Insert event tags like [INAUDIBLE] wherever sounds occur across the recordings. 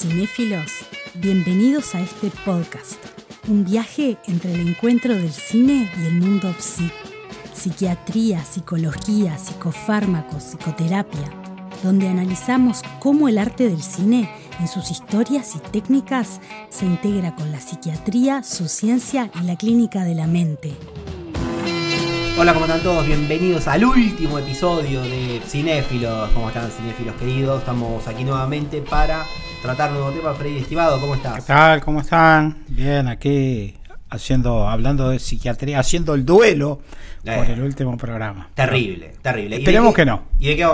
Cinéfilos, bienvenidos a este podcast, un viaje entre el encuentro del cine y el mundo psi, psiquiatría, psicología, psicofármacos, psicoterapia, donde analizamos cómo el arte del cine en sus historias y técnicas se integra con la psiquiatría, su ciencia y la clínica de la mente. Hola, ¿cómo están todos? Bienvenidos al último episodio de Cinéfilos. ¿Cómo están, cinéfilos queridos? Estamos aquí nuevamente para tratar nuevo tema. Freddy Estimado, ¿cómo estás? ¿Qué tal? ¿Cómo están? Bien, aquí haciendo, hablando de psiquiatría, haciendo el duelo por eh. el último programa. Terrible, terrible. Esperemos que, no.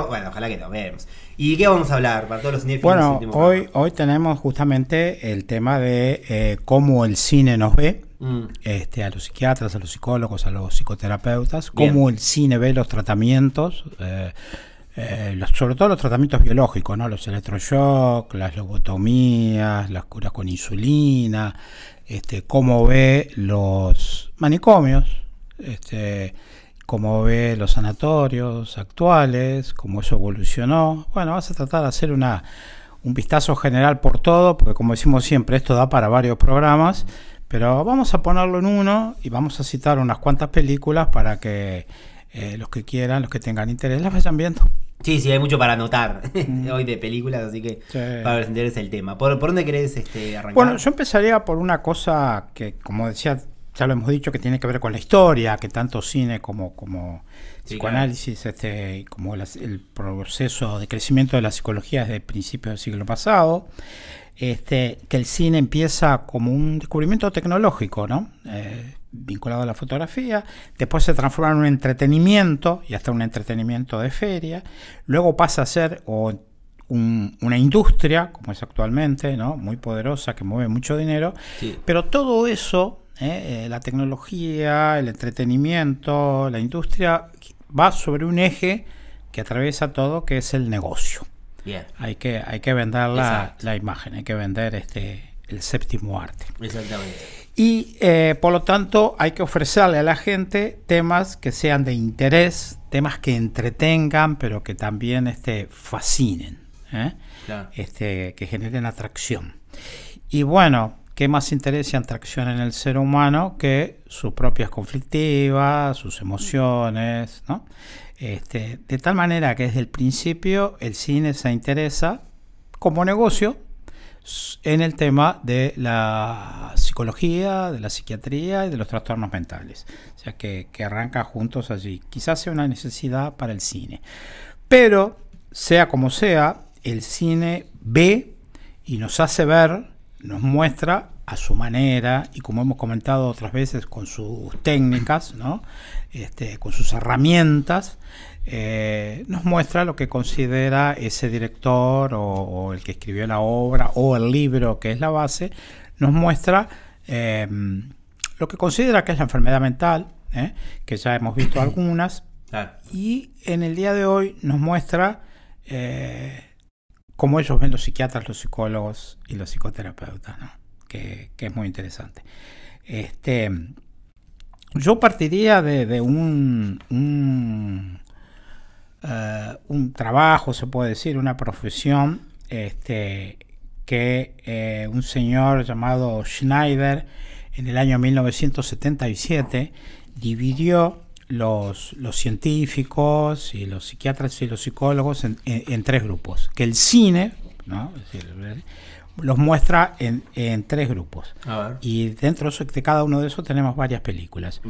bueno, ojalá que no, veremos. ¿Y de qué vamos a hablar para todos los Bueno, hoy, hoy tenemos justamente el tema de eh, cómo el cine nos ve. Mm. Este, a los psiquiatras, a los psicólogos, a los psicoterapeutas, cómo el cine ve los tratamientos, eh, eh, sobre todo los tratamientos biológicos, ¿no? los electroshocks, las lobotomías, las curas con insulina, este, cómo ve los manicomios, este, cómo ve los sanatorios actuales, cómo eso evolucionó. Bueno, vas a tratar de hacer un vistazo general por todo, porque como decimos siempre, esto da para varios programas, pero vamos a ponerlo en uno y vamos a citar unas cuantas películas para que eh, los que quieran, los que tengan interés, las vayan viendo. Sí, sí, hay mucho para anotar [LAUGHS] hoy de películas, así que sí. para entender es el tema. ¿Por, dónde querés este, arrancar? Bueno, yo empezaría por una cosa que, como decía, ya lo hemos dicho, que tiene que ver con la historia, que tanto cine como, como psicoanálisis, este, como el proceso de crecimiento de la psicología desde principios del siglo pasado. Este, que el cine empieza como un descubrimiento tecnológico, ¿no? Eh, vinculado a la fotografía, después se transforma en un entretenimiento, y hasta un entretenimiento de feria, luego pasa a ser una industria, como es actualmente, ¿no? muy poderosa, que mueve mucho dinero, pero todo eso, ¿eh? Eh, la tecnología, el entretenimiento, la industria, va sobre un eje que atraviesa todo, que es el negocio. Bien. Hay que, hay que vender la, la imagen, hay que vender este el séptimo arte. Exactamente. Y eh, por lo tanto hay que ofrecerle a la gente temas que sean de interés, temas que entretengan, pero que también este, fascinen, ¿eh? este, que generen atracción. Y bueno, ¿qué más interés y atracción en el ser humano que sus propias conflictivas, sus emociones? ¿no? Este, de tal manera que desde el principio el cine se interesa como negocio en el tema de la psicología, de la psiquiatría y de los trastornos mentales. O sea, que, arranca juntos allí. Quizás sea una necesidad para el cine. Pero, sea como sea, el cine ve y nos hace ver, nos muestra a su manera y como hemos comentado otras veces con sus técnicas, este, con sus herramientas, eh, nos muestra lo que considera ese director o, el que escribió la obra o el libro que es la base, nos muestra eh, lo que considera que es la enfermedad mental, ¿eh? que ya hemos visto [CLEARS THROAT] algunas, y en el día de hoy nos muestra cómo ellos ven los psiquiatras, los psicólogos y los psicoterapeutas, que, es muy interesante. Este, yo partiría de, un eh, un trabajo, se puede decir, una profesión, este, que eh, un señor llamado Schneider en el año 1977 dividió los, científicos y los psiquiatras y los psicólogos en, tres grupos. Que el cine, los muestra en, en tres grupos. Y dentro de cada uno de esos tenemos varias películas.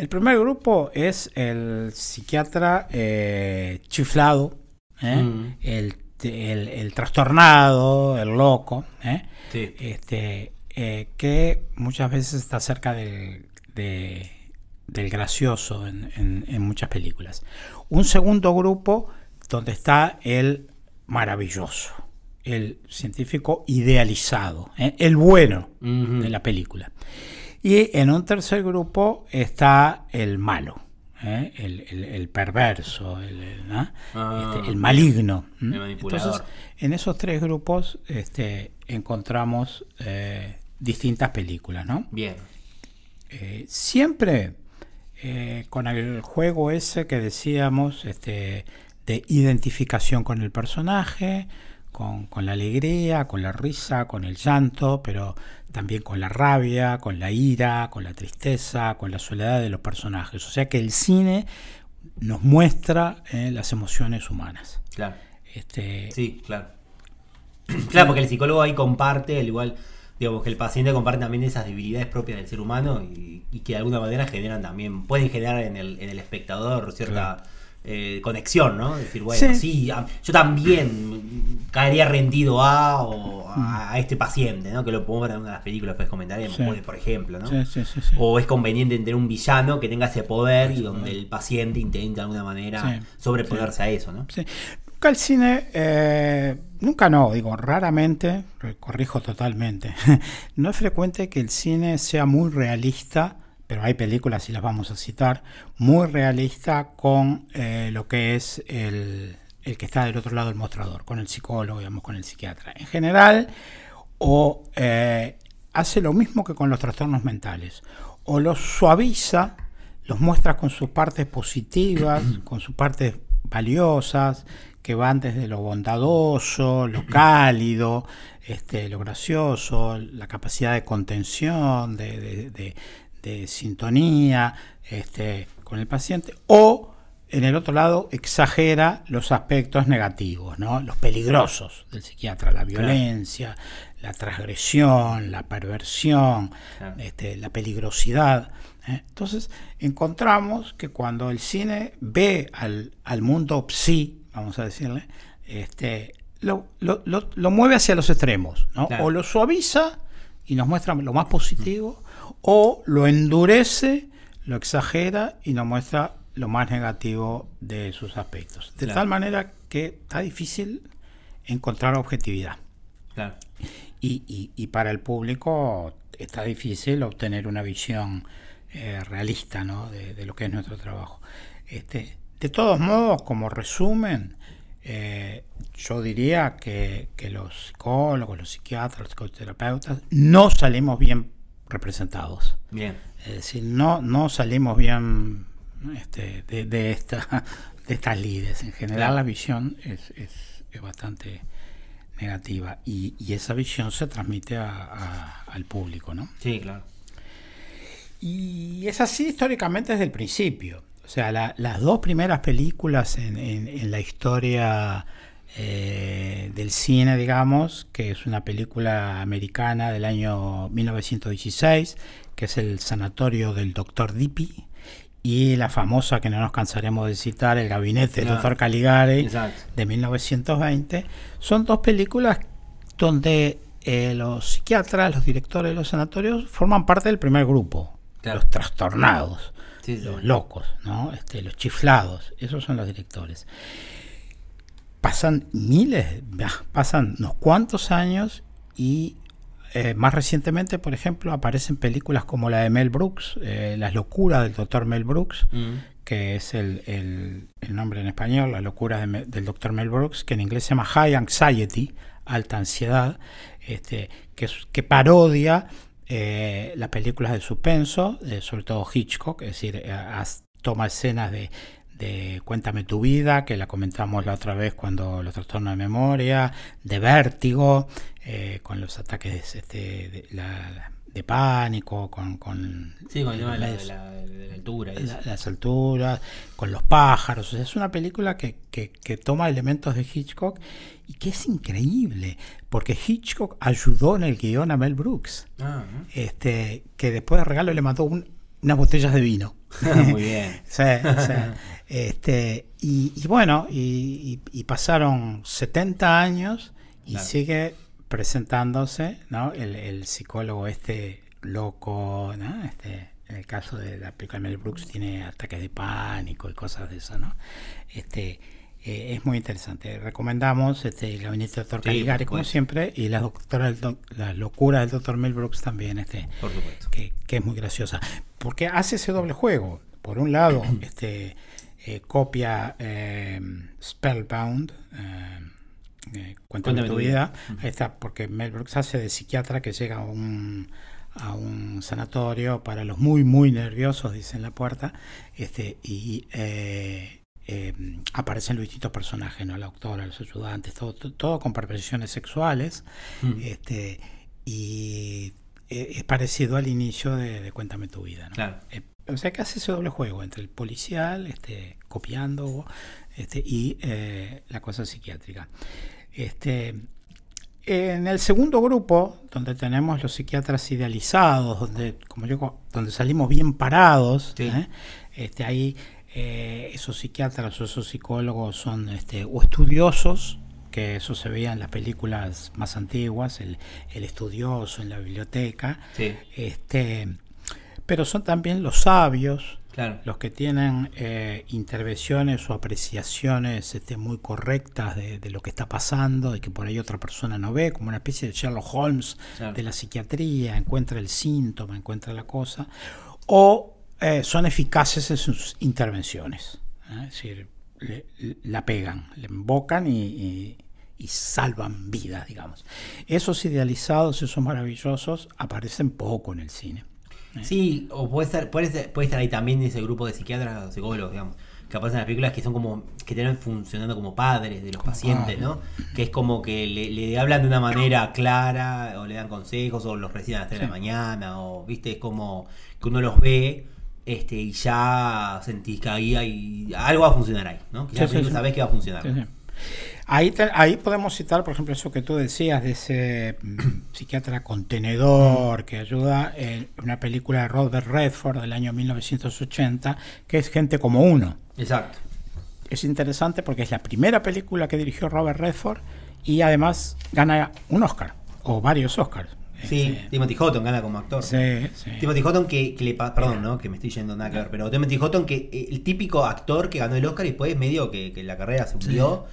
El primer grupo es el psiquiatra eh, chiflado, ¿eh? Mm. El, trastornado, el loco, ¿eh? este, que muchas veces está cerca del, gracioso en, muchas películas. Un segundo grupo donde está el maravilloso, el científico idealizado, el bueno de la película. Y en un tercer grupo está el malo, ¿eh? el, perverso, el, este, ah, maligno. Entonces, en esos tres grupos este, encontramos eh, distintas películas, ¿no? Bien. Eh, siempre con el juego ese que decíamos este, de identificación con el personaje, con, la alegría, con la risa, con el llanto, pero también con la rabia, con la ira, con la tristeza, con la soledad de los personajes. O sea que el cine nos muestra eh, las emociones humanas. Claro. Este... Sí, claro. [CLEARS THROAT] Claro, porque el psicólogo ahí comparte, al igual, digamos que el paciente comparte también esas debilidades propias del ser humano y, que de alguna manera generan también, pueden generar en el, espectador cierta... Eh, conexión, ¿no? Decir, bueno, sí, yo también caería rendido a, o mm. a, este paciente, ¿no? Que lo podemos ver en una de las películas, que pues, comentaremos, por ejemplo, ¿no? Sí, o es conveniente tener un villano que tenga ese poder y donde el paciente intente de alguna manera sobreponerse a eso, ¿no? Sí. Nunca el cine, eh, nunca no, digo, raramente, corrijo totalmente, [LAUGHS] no es frecuente que el cine sea muy realista pero hay películas y las vamos a citar, muy realista con eh, lo que es el, que está del otro lado del mostrador, con el psicólogo, digamos, con el psiquiatra. En general, o eh, hace lo mismo que con los trastornos mentales, o los suaviza, los muestra con sus partes positivas, [CLEARS THROAT] con sus partes valiosas, que van desde lo bondadoso, lo cálido, este, lo gracioso, la capacidad de contención, de, de sintonía este, con el paciente, o en el otro lado exagera los aspectos negativos, ¿no? los peligrosos del psiquiatra, la violencia, la transgresión, la perversión, este, la peligrosidad. ¿eh? Entonces encontramos que cuando el cine ve al, mundo psi, vamos a decirle, este, lo, mueve hacia los extremos, o lo suaviza y nos muestra lo más positivo o lo endurece, lo exagera y nos muestra lo más negativo de sus aspectos. De tal manera que está difícil encontrar objetividad. Y, para el público está difícil obtener una visión eh, realista de, lo que es nuestro trabajo. Este, de todos modos, como resumen, eh, yo diría que, que, los psicólogos, los psiquiatras, los psicoterapeutas, no salimos bien representados. Bien. Es decir, no, no salimos bien este, de, [LAUGHS] de estas líderes. En general la visión es, bastante negativa y, esa visión se transmite al público, ¿no? Sí, claro. Y es así históricamente desde el principio. O sea, las dos primeras películas en la historia eh, del cine, digamos, que es una película americana del año 1916, que es El Sanatorio del Doctor Dippy, y la famosa que no nos cansaremos de citar, El Gabinete del Doctor Caligari, de 1920, son dos películas donde eh, los psiquiatras, los directores de los sanatorios forman parte del primer grupo, los trastornados. Los locos, este, los chiflados, esos son los directores pasan miles, pasan unos cuantos años y eh, más recientemente, por ejemplo, aparecen películas como la de Mel Brooks, eh, Las locuras del Dr. Mel Brooks, mm. que es el, nombre en español, Las locuras del Dr. Mel Brooks, que en inglés se llama High Anxiety, alta ansiedad, este, que, que parodia eh, las películas de suspenso, sobre todo Hitchcock, es decir, toma escenas de, de Cuéntame tu vida, que la comentamos la otra vez cuando los trastornos de memoria, de vértigo, eh, con los ataques de, este, de, pánico, con... las alturas, con los pájaros. es una película que, que, toma elementos de Hitchcock y que es increíble, porque Hitchcock ayudó en el guión a Mel Brooks, ah, este, que después de regalo le mandó unas botellas de vino. Ah, muy [LAUGHS] bien. sí, sí. Este, y, bueno, y, pasaron 70 años y sigue presentándose ¿no? el, psicólogo este loco, ¿no? este, en el caso de la película Mel tiene ataques de pánico y cosas de eso, ¿no? Este, eh, es muy interesante. Recomendamos este, el gabinete del doctor Caligari, como siempre, y la, doctora la locura del doctor Mel Brooks también, este, que, que, es muy graciosa. Porque hace ese doble juego. Por un lado, [CLEARS THROAT] este eh, copia eh, Spellbound, eh, Cuéntame tu vida, está porque Mel Brooks hace de psiquiatra que llega a un, sanatorio para los muy, muy nerviosos, dice en la puerta, este, y... aparecen los distintos personajes, ¿no? La doctora, los ayudantes, todo, con perversiones sexuales. Mm. Este, y es parecido al inicio de, Cuéntame tu vida, ¿no? Claro o sea que hace ese doble juego entre el policial, este, copiando, este, y eh, la cosa psiquiátrica. Este, en el segundo grupo, donde tenemos los psiquiatras idealizados, donde, como yo, donde salimos bien parados, ¿eh? este, ahí eh, esos psiquiatras o esos psicólogos son este, o estudiosos, que eso se veía en las películas más antiguas, el, estudioso en la biblioteca, este, pero son también los sabios, los que tienen eh, intervenciones o apreciaciones este, muy correctas de, lo que está pasando de que por ahí otra persona no ve, como una especie de Sherlock Holmes de la psiquiatría, encuentra el síntoma, encuentra la cosa, o eh, son eficaces en sus intervenciones. ¿eh? Es decir, la pegan, la embocan y, y salvan vidas, digamos. Esos idealizados, esos maravillosos, aparecen poco en el cine. Eh. Sí, o puede estar, puede, ahí también ese grupo de psiquiatras o psicólogos, digamos, que aparecen en las películas que son como, que tienen funcionando como padres de los pacientes, ¿no? Que es como que le, hablan de una manera clara, o le dan consejos, o los reciben hasta la mañana, o, viste, es como que uno los ve este, y ya sentís que ahí hay, algo va a funcionar ahí, ¿no? Que ya sí, que va a funcionar. Ahí, podemos citar, por ejemplo, eso que tú decías de ese mm, [CLEARS THROAT] psiquiatra contenedor que ayuda en una película de Robert Redford del año 1980, que es Gente como Uno. Exacto. Es interesante porque es la primera película que dirigió Robert Redford y además gana un Oscar o varios Oscars. Sí, este, Timothy Houghton gana como actor. Sí, sí. Timothy Houghton que, le perdón, Que me estoy yendo nada que ver, pero Timothy Houghton que eh, el típico actor que ganó el Oscar y después medio que, que la carrera se hundió.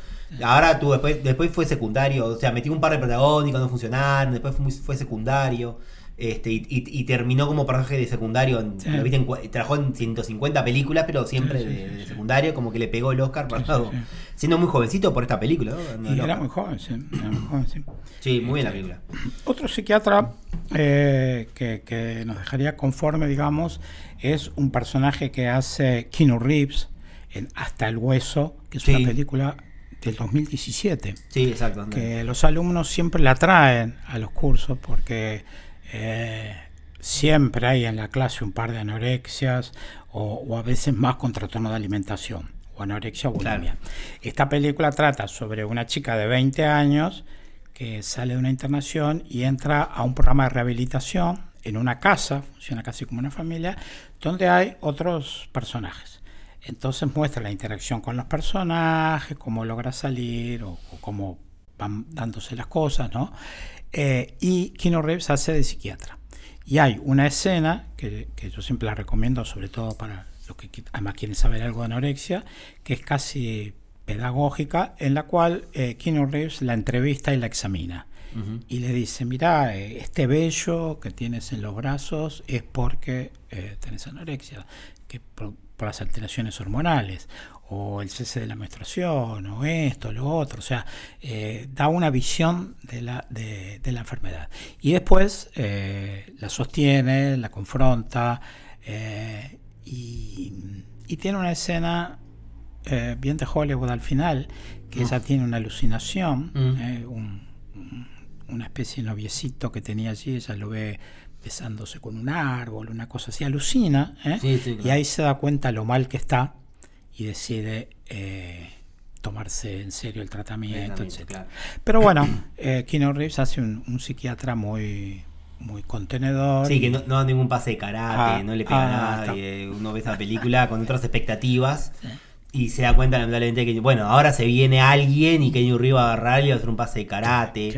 Ahora tú, después, después fue secundario, o sea, metí un par de protagónicos, no funcionaron, después fue, secundario. Este, y, terminó como personaje de secundario. trabajó en 150 películas, pero siempre de, secundario, como que le pegó el Oscar, pasado, siendo muy jovencito por esta película. era, muy joven, sí. sí. muy bien la película. Este, otro psiquiatra eh, que, que, nos dejaría conforme, digamos, es un personaje que hace Kino Reeves en Hasta el Hueso, que es una película del 2017. Sí, exacto. Que los alumnos siempre la traen a los cursos porque eh, siempre hay en la clase un par de anorexias o, a veces más con de alimentación o anorexia bulimia. Esta película trata sobre una chica de 20 años que sale de una internación y entra a un programa de rehabilitación en una casa, funciona casi como una familia, donde hay otros personajes. Entonces muestra la interacción con los personajes, cómo logra salir o, cómo van dándose las cosas, ¿no? Eh, y Kino Reeves hace de psiquiatra. Y hay una escena que, yo siempre la recomiendo, sobre todo para los que además quieren saber algo de anorexia, que es casi pedagógica, en la cual eh, Kino Reeves la entrevista y la examina. Y le dice, mira, eh, este bello que tienes en los brazos es porque eh, tenés anorexia, que por las alteraciones hormonales, o el cese de la menstruación, o esto, lo otro, o sea, eh, da una visión de la, de, la enfermedad. Y después eh, la sostiene, la confronta, eh, y, tiene una escena bien de Hollywood al final, que ella mm. tiene una alucinación, mm. una especie de noviecito que tenía allí, ella lo ve besándose con un árbol, una cosa así, alucina, ¿eh? y ahí se da cuenta lo mal que está y decide eh, tomarse en serio el tratamiento, etc. Pero bueno, eh, Keanu Reeves hace un, psiquiatra muy muy contenedor. Sí, que no, da ningún pase de karate, ah, no le pega nada, a ah, Uno ve esa película con otras expectativas. ¿Sí? Y se da cuenta, lamentablemente, que bueno, ahora se viene alguien y Kenny Urri va a agarrar y va a hacer un pase de karate,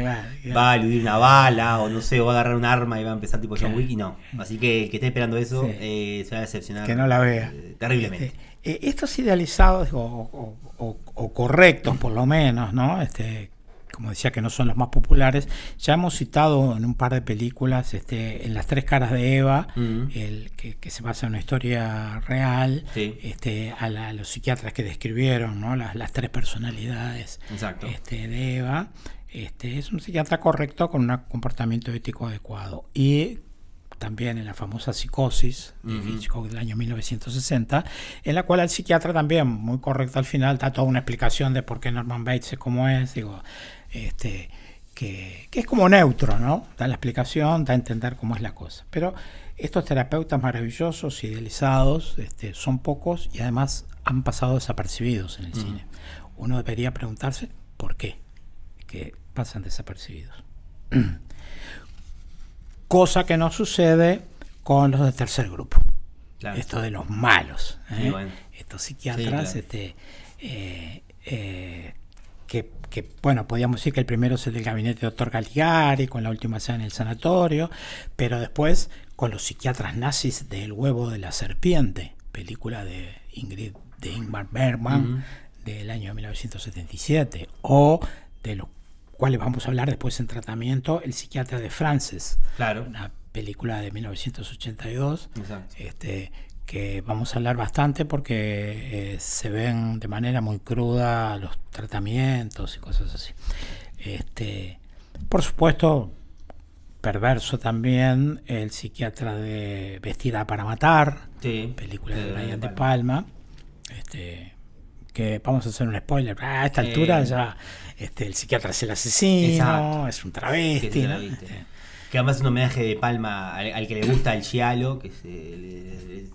va a aludir una bala, o no sé, va a agarrar un arma y va a empezar tipo John Wick y no. Así que el que esté esperando eso eh, se va a decepcionar. Que no la vea. Eh, terriblemente. Este, eh, estos idealizados o, o, correctos, por lo menos, ¿no? Este, como decía, que no son los más populares. Ya hemos citado en un par de películas, este, en Las Tres Caras de Eva, el, que, se basa en una historia real, este, a, los psiquiatras que describieron ¿no? las, las tres personalidades Este, de Eva. Este, es un psiquiatra correcto con un comportamiento ético adecuado. Y también en la famosa psicosis de Hitchcock del año 1960, en la cual el psiquiatra también, muy correcto al final, da toda una explicación de por qué Norman Bates es como es, digo, este, que, es como neutro, ¿no? Da la explicación, da a entender cómo es la cosa. Pero estos terapeutas maravillosos, idealizados, este, son pocos y además han pasado desapercibidos en el mm. cine. Uno debería preguntarse por qué que pasan desapercibidos. [CLEARS THROAT] Cosa que no sucede con los del tercer grupo. Esto de los malos. ¿eh? Estos psiquiatras este, eh, eh, que, bueno, podíamos decir que el primero es el del gabinete del doctor Galigari, con la última sea en el sanatorio, pero después con los psiquiatras nazis del huevo de la serpiente, película de Ingrid, de Ingmar Bergman, del año 1977, o de los cuales vamos a hablar después en tratamiento, El psiquiatra de Frances, claro. una película de 1982, que vamos a hablar bastante porque eh, se ven de manera muy cruda los tratamientos y cosas así. Este, por supuesto, perverso también el psiquiatra de Vestida para Matar, película de, Brian De Palma, este, que vamos a hacer un spoiler, a esta altura ya este, el psiquiatra es el asesino, es un travesti. Este. que además es un homenaje de Palma al, que le gusta el Chialo, que es eh,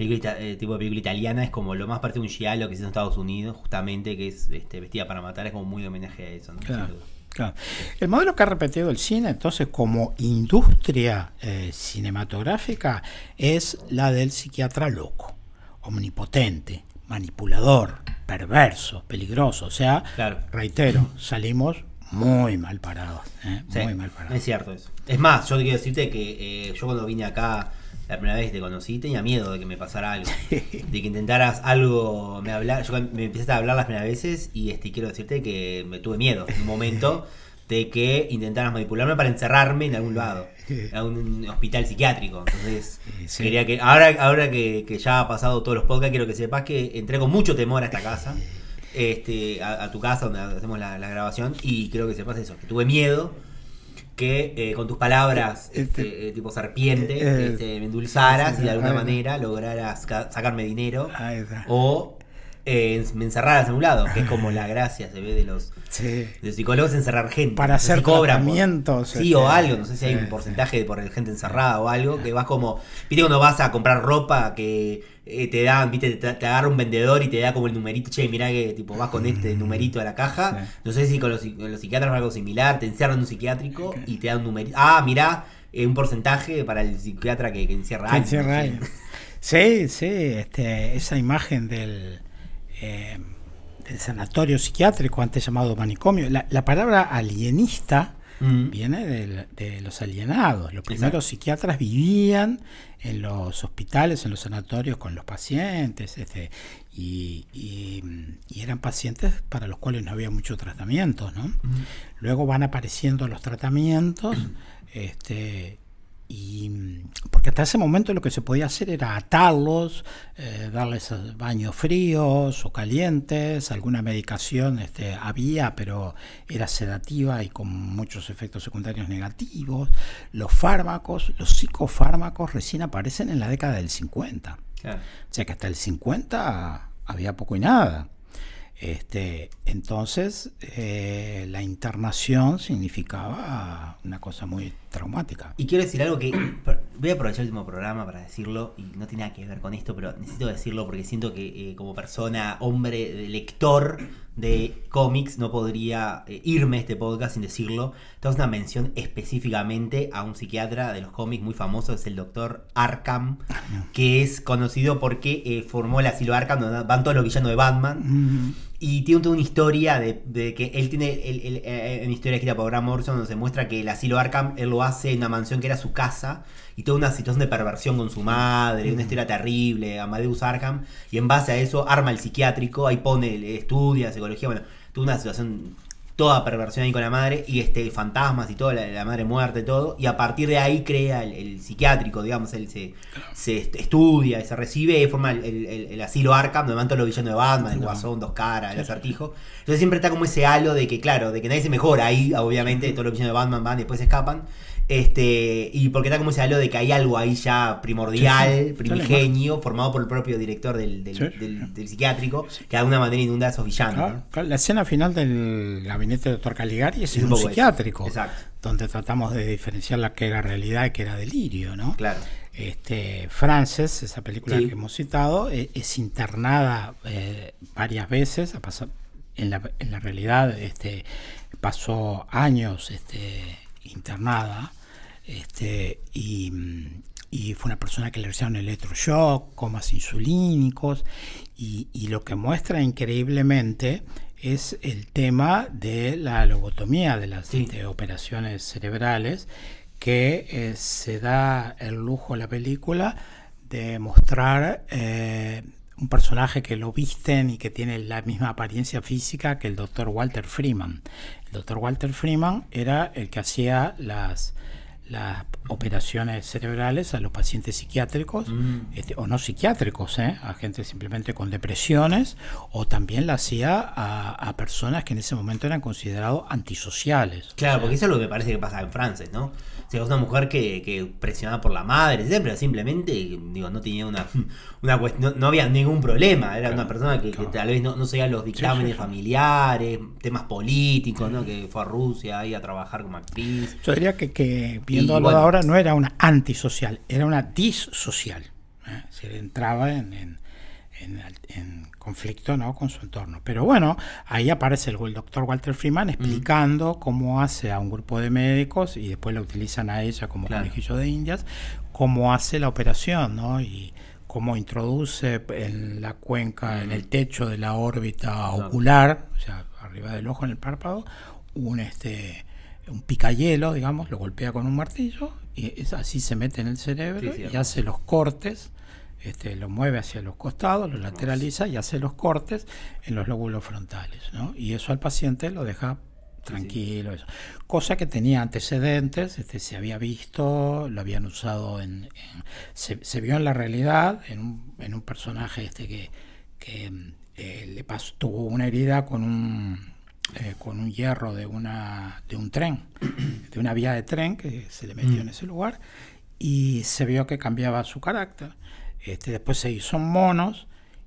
eh, tipo de película italiana es como lo más parte de un giallo que se hizo en Estados Unidos, justamente, que es este, Vestida para Matar, es como muy de homenaje a eso, El modelo que ha repetido el cine, entonces, como industria eh, cinematográfica, es la del psiquiatra loco, omnipotente, manipulador, perverso, peligroso. O sea, reitero, salimos muy mal parados. ¿eh? muy mal parados. Es cierto eso. Es más, yo quiero decirte que yo cuando vine acá la primera vez que te conocí, tenía miedo de que me pasara algo. [LAUGHS] de que intentaras algo, me hablar. Yo me empezaste a hablar las primeras veces y este, quiero decirte que me tuve miedo en un momento [LAUGHS] de que intentaras manipularme para encerrarme en algún lado, [LAUGHS] en un hospital psiquiátrico. Entonces, quería que. Ahora, ahora que, ya ha pasado todos los podcasts, quiero que sepas que entré con mucho temor a esta casa. Este, a, tu casa donde hacemos la, la grabación y creo que sepas eso, que tuve miedo que eh, con tus palabras, eh, este, este, eh, tipo serpiente, este, me endulzaras y de alguna manera lograras sacarme dinero. O me encerraras en un lado, que es [LAUGHS] como la gracia, se ve de los, psicólogos encerrar gente. Para hacer cobramientos. sí, o algo, no sé si hay un porcentaje de por gente encerrada o algo, que vas como, viste cuando vas a comprar ropa que eh, te dan, viste, te, te, agarra un vendedor y te da como el numerito, che, mirá que tipo vas con este mm, numerito a la caja. No sé si con los, psiquiatras los psiquiatras algo similar, te encierran un psiquiátrico y te dan un numerito. Ah, mirá, eh, un porcentaje para el psiquiatra que, encierra Encierra Sí, sí, este, esa imagen eh, del, sanatorio psiquiátrico, antes llamado manicomio, la palabra alienista Mm. viene de, los alienados. Los primeros psiquiatras vivían en los hospitales, en los sanatorios con los pacientes, este, y, eran pacientes para los cuales no había mucho tratamiento, ¿no? Mm. Luego van apareciendo los tratamientos, este, y, porque hasta ese momento lo que se podía hacer era atarlos, eh, darles eh, baños fríos o calientes, alguna medicación este, había, pero era sedativa y con muchos efectos secundarios negativos. Los fármacos, los psicofármacos recién aparecen en la década del 50. O sea que hasta el 50 había poco y nada. Este, entonces, eh, la internación significaba una cosa muy traumática. Y quiero decir algo que [CLEARS THROAT] voy a aprovechar el último programa para decirlo, y no tiene nada que ver con esto, pero necesito decirlo porque siento que eh, como persona, hombre, lector, de cómics, no podría eh, irme este podcast sin decirlo. entonces una mención específicamente a un psiquiatra de los cómics muy famoso, es el doctor Arkham, [LAUGHS] que es conocido porque eh, formó el asilo Arkham, donde van todos los villanos de Batman. Y tiene toda una historia de, que él tiene eh, una historia escrita por Graham Morrison donde se muestra que el asilo Arkham él lo hace en una mansión que era su casa y toda una situación de perversión con su madre, una historia terrible, Amadeus Arkham, y en base a eso arma el psiquiátrico, ahí pone, eh, estudia psicología, bueno, toda una situación, toda perversión ahí con la madre, y este fantasmas y todo, la, madre muerta y todo, y a partir de ahí crea el, psiquiátrico, digamos, él se, se estudia, se recibe, forma el, asilo Arkham, donde van todos los villanos de Batman, el guasón, dos caras, el acertijo, entonces siempre está como ese halo de que, claro, de que nadie se mejora ahí, obviamente, todos los villanos de Batman van, y después escapan, este, y porque está como se habló de que hay algo ahí ya primordial, primigenio, formado por el propio director del, del, psiquiátrico, que de alguna manera inunda a esos villanos. La escena final del gabinete del doctor Caligari es, un, psiquiátrico, donde tratamos de diferenciar la que era realidad y que era delirio, ¿no? Este, Frances, esa película que hemos citado, e, es, internada eh, varias veces, ha pasado, en, la, en la realidad este, pasó años este, internada este, y, fue una persona que le un electroshock, comas insulínicos, y, lo que muestra increíblemente es el tema de la lobotomía, de las este, operaciones cerebrales, que eh, se da el lujo la película de mostrar eh, un personaje que lo visten y que tiene la misma apariencia física que el doctor Walter Freeman. El doctor Walter Freeman era el que hacía las las operaciones cerebrales a los pacientes psiquiátricos mm. este, o no psiquiátricos, ¿eh? a gente simplemente con depresiones, o también la hacía a, personas que en ese momento eran considerados antisociales. Claro, porque eso es lo que me parece que pasa en Francia, ¿no? una mujer que, presionada por la madre, siempre, simplemente, digo, no tenía una, [LAUGHS] una no, había ningún problema, era una persona que, tal vez no, no seguía los dictámenes familiares, temas políticos, ¿no? Que fue a Rusia ahí a trabajar como actriz. Yo diría que ahora, no era una antisocial, era una disocial. ¿eh? Se entraba en, conflicto ¿no? con su entorno. Pero bueno, ahí aparece el, doctor Walter Freeman explicando cómo hace a un grupo de médicos, y después la utilizan a ella como conejillo de indias, cómo hace la operación, ¿no? Y, cómo introduce en la cuenca, en el techo de la órbita ocular, o sea, arriba del ojo, en el párpado, un, este, un picayelo, digamos, lo golpea con un martillo y así se mete en el cerebro y hace los cortes, este, lo mueve hacia los costados, lo lateraliza y hace los cortes en los lóbulos frontales. Y eso al paciente lo deja tranquilo. Cosa que tenía antecedentes, este, se había visto, lo habían usado en... se, vio en la realidad, en un, personaje este que, eh, le pasó, tuvo una herida con un eh, con un hierro de, una, de un tren, de una vía de tren que se le metió mm. en ese lugar y se vio que cambiaba su carácter. Este, después se hizo monos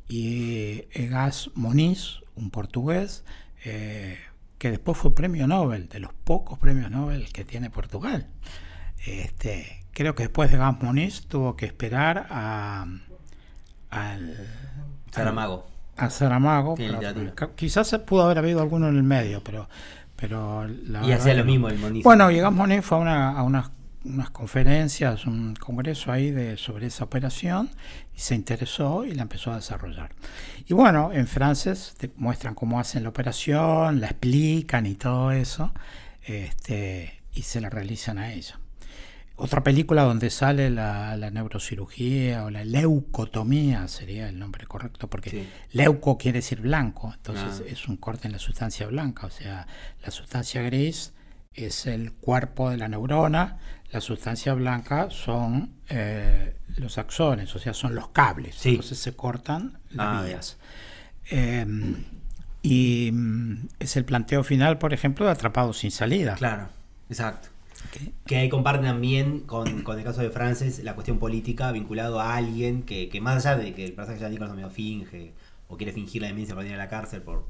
y eh, Gas Moniz, un portugués, eh, que después fue premio Nobel, de los pocos premios Nobel que tiene Portugal. Este, creo que después de Gas Moniz tuvo que esperar a, al... Saramago a Saramago. quizás pudo haber habido alguno en el medio, pero. pero la y hacía lo mismo el Moniz. Bueno, llegamos a, una, a unas, unas conferencias, un congreso ahí de, sobre esa operación, y se interesó y la empezó a desarrollar. Y bueno, en Frances te muestran cómo hacen la operación, la explican y todo eso, este, y se la realizan a ellos. Otra película donde sale la, neurocirugía o la leucotomía sería el nombre correcto, porque leuco quiere decir blanco, entonces ah. es un corte en la sustancia blanca, o sea, la sustancia gris es el cuerpo de la neurona, la sustancia blanca son eh, los axones, o sea, son los cables, entonces se cortan las ah, vías. Em, y mm, es el planteo final, por ejemplo, de atrapados sin salida. Claro, exacto. Que ahí comparten también con, el caso de Frances la cuestión política vinculado a alguien que, más allá de que el personaje de Nicholson medio finge o quiere fingir la demencia para ir a la cárcel por,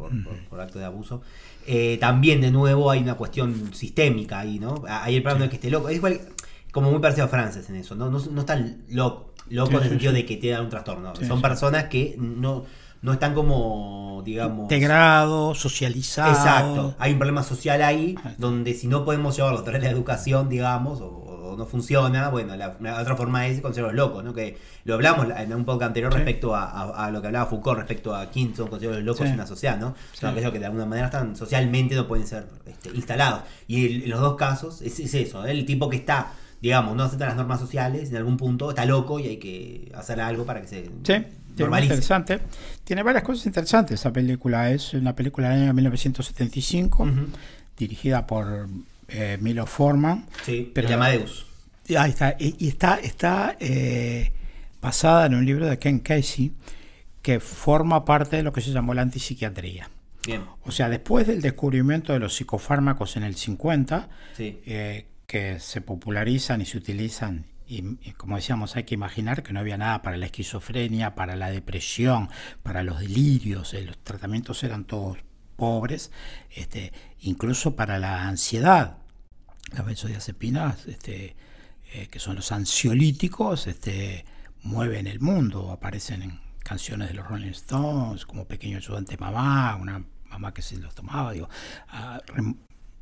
por, acto de abuso. Eh, también, de nuevo, hay una cuestión sistémica ahí, ¿no? Ahí el problema es que esté loco. Es igual, como muy parecido a Frances en eso, ¿no? No, está están loco, loco en el sentido de que te dan un trastorno. Son personas que no no están como, digamos... Integrado, socializado. Exacto, hay un problema social ahí, ah, donde si no podemos llevarlo a través de la educación, digamos, o, no funciona, bueno, la, otra forma es los locos, ¿no? Que lo hablamos en un podcast anterior respecto a, lo que hablaba Foucault respecto a quién son considerados locos en la sociedad, ¿no? Son aquellos que de alguna manera están socialmente no pueden ser este, instalados. Y en los dos casos es, eso, ¿eh? el tipo que está digamos, no acepta las normas sociales, en algún punto está loco y hay que hacer algo para que se... Sí. Tiene varias cosas interesantes esa película. Es una película del año 1975, dirigida por eh, Milo Forman. Sí, pero, Deus Ahí está. Y, está, está eh, basada en un libro de Ken Casey que forma parte de lo que se llamó la antipsiquiatría. O sea, después del descubrimiento de los psicofármacos en el 50, eh, que se popularizan y se utilizan y, como decíamos, hay que imaginar que no había nada para la esquizofrenia, para la depresión, para los delirios, eh, los tratamientos eran todos pobres, este, incluso para la ansiedad. Las benzodiazepinas, este, eh, que son los ansiolíticos, este, mueven el mundo, aparecen en canciones de los Rolling Stones, como Pequeño Ayudante Mamá, una mamá que se los tomaba, digo, ah,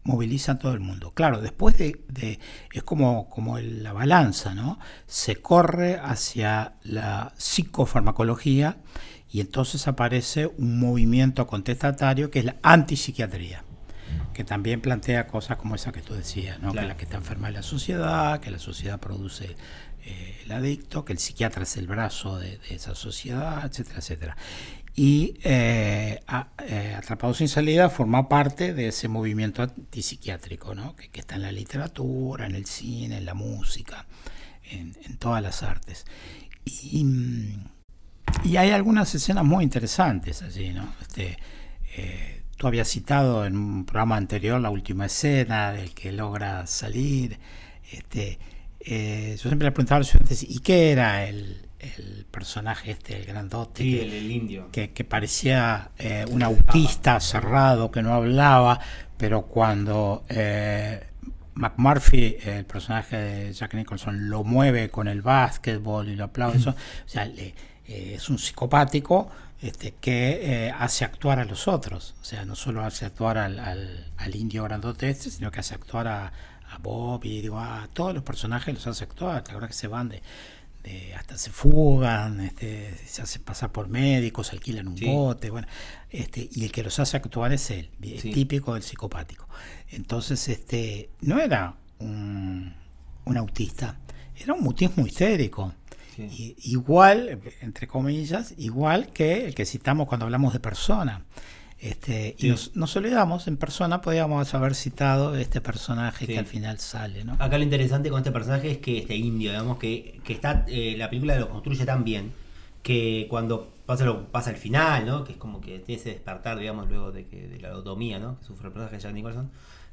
moviliza todo el mundo. Claro, después de, es como, como la balanza, ¿no? Se corre hacia la psicofarmacología y entonces aparece un movimiento contestatario que es la antipsiquiatría, que también plantea cosas como esa que tú decías, ¿no? Que la que está enferma es la sociedad, que la sociedad produce eh, el adicto, que el psiquiatra es el brazo de esa sociedad, etcétera, etcétera y eh, eh, Atrapado sin salida forma parte de ese movimiento antipsiquiátrico ¿no? que, está en la literatura, en el cine, en la música, en, todas las artes. Mm, y, hay algunas escenas muy interesantes allí. Este, eh, tú habías citado en un programa anterior la última escena del que logra salir. Este, yo siempre le preguntaba a los ¿y qué era el el personaje este, el grandote. que, el, indio. Que, parecía eh, un autista cerrado, que no hablaba, pero cuando eh, McMurphy, el personaje de Jack Nicholson, lo mueve con el básquetbol y lo aplaude, mm. o sea, eh, es un psicopático este, que eh, hace actuar a los otros. O sea, no solo hace actuar al, al, indio grandote este, sino que hace actuar a, Bobby Bob y a todos los personajes los hace actuar, la verdad que se van de hasta se fugan, este, se hacen pasar por médicos, alquilan un bote, bueno, este, y el que los hace actuar es él, el típico del psicopático. Entonces, este, no era un, autista, era un mutismo histérico. igual, entre comillas, igual que el que citamos cuando hablamos de persona. Este, y nos, olvidamos, en persona podíamos haber citado este personaje que al final sale. Acá lo interesante con este personaje es que este indio, digamos, que, está, eh, la película lo construye tan bien que cuando pasa lo pasa final, ¿no? que es como que tiene ese despertar, digamos, luego de, que, de la lobotomía ¿no? que sufre el personaje de Jack Nicholson.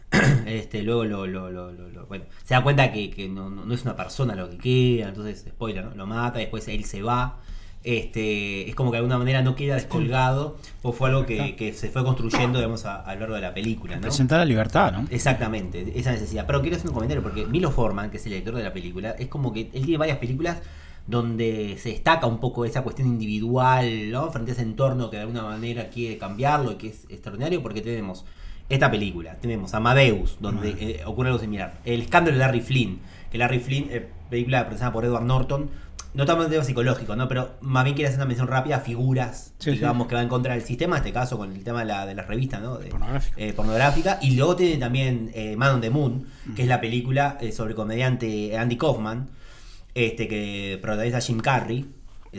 [CLEARS THROAT] Este, luego lo, lo, bueno, se da cuenta que, que no, es una persona lo que queda, entonces, spoiler, lo mata, después él se va, este, es como que de alguna manera no queda descolgado, o fue algo que, se fue construyendo, digamos, a, a, lo largo de la película. ¿no? Presentar la libertad, ¿no? Exactamente, esa necesidad. Pero quiero hacer un comentario, porque Milo Forman, que es el director de la película, es como que él tiene varias películas donde se destaca un poco esa cuestión individual, ¿no? Frente a ese entorno que de alguna manera quiere cambiarlo y que es extraordinario, porque tenemos esta película, tenemos Amadeus, donde eh, ocurre algo similar, El escándalo de Larry Flynn, que Larry Flynn, eh, película presentada por Edward Norton, no estamos en tema psicológico, ¿no? Pero más bien quiere hacer una mención rápida a figuras, digamos, que va a contra el sistema, en este caso con el tema de la, de revista, ¿no? De, eh, pornográfica. Y luego tiene también eh, Man on the Moon, mm. que es la película eh, sobre comediante Andy Kaufman, este, que protagoniza Jim Carrey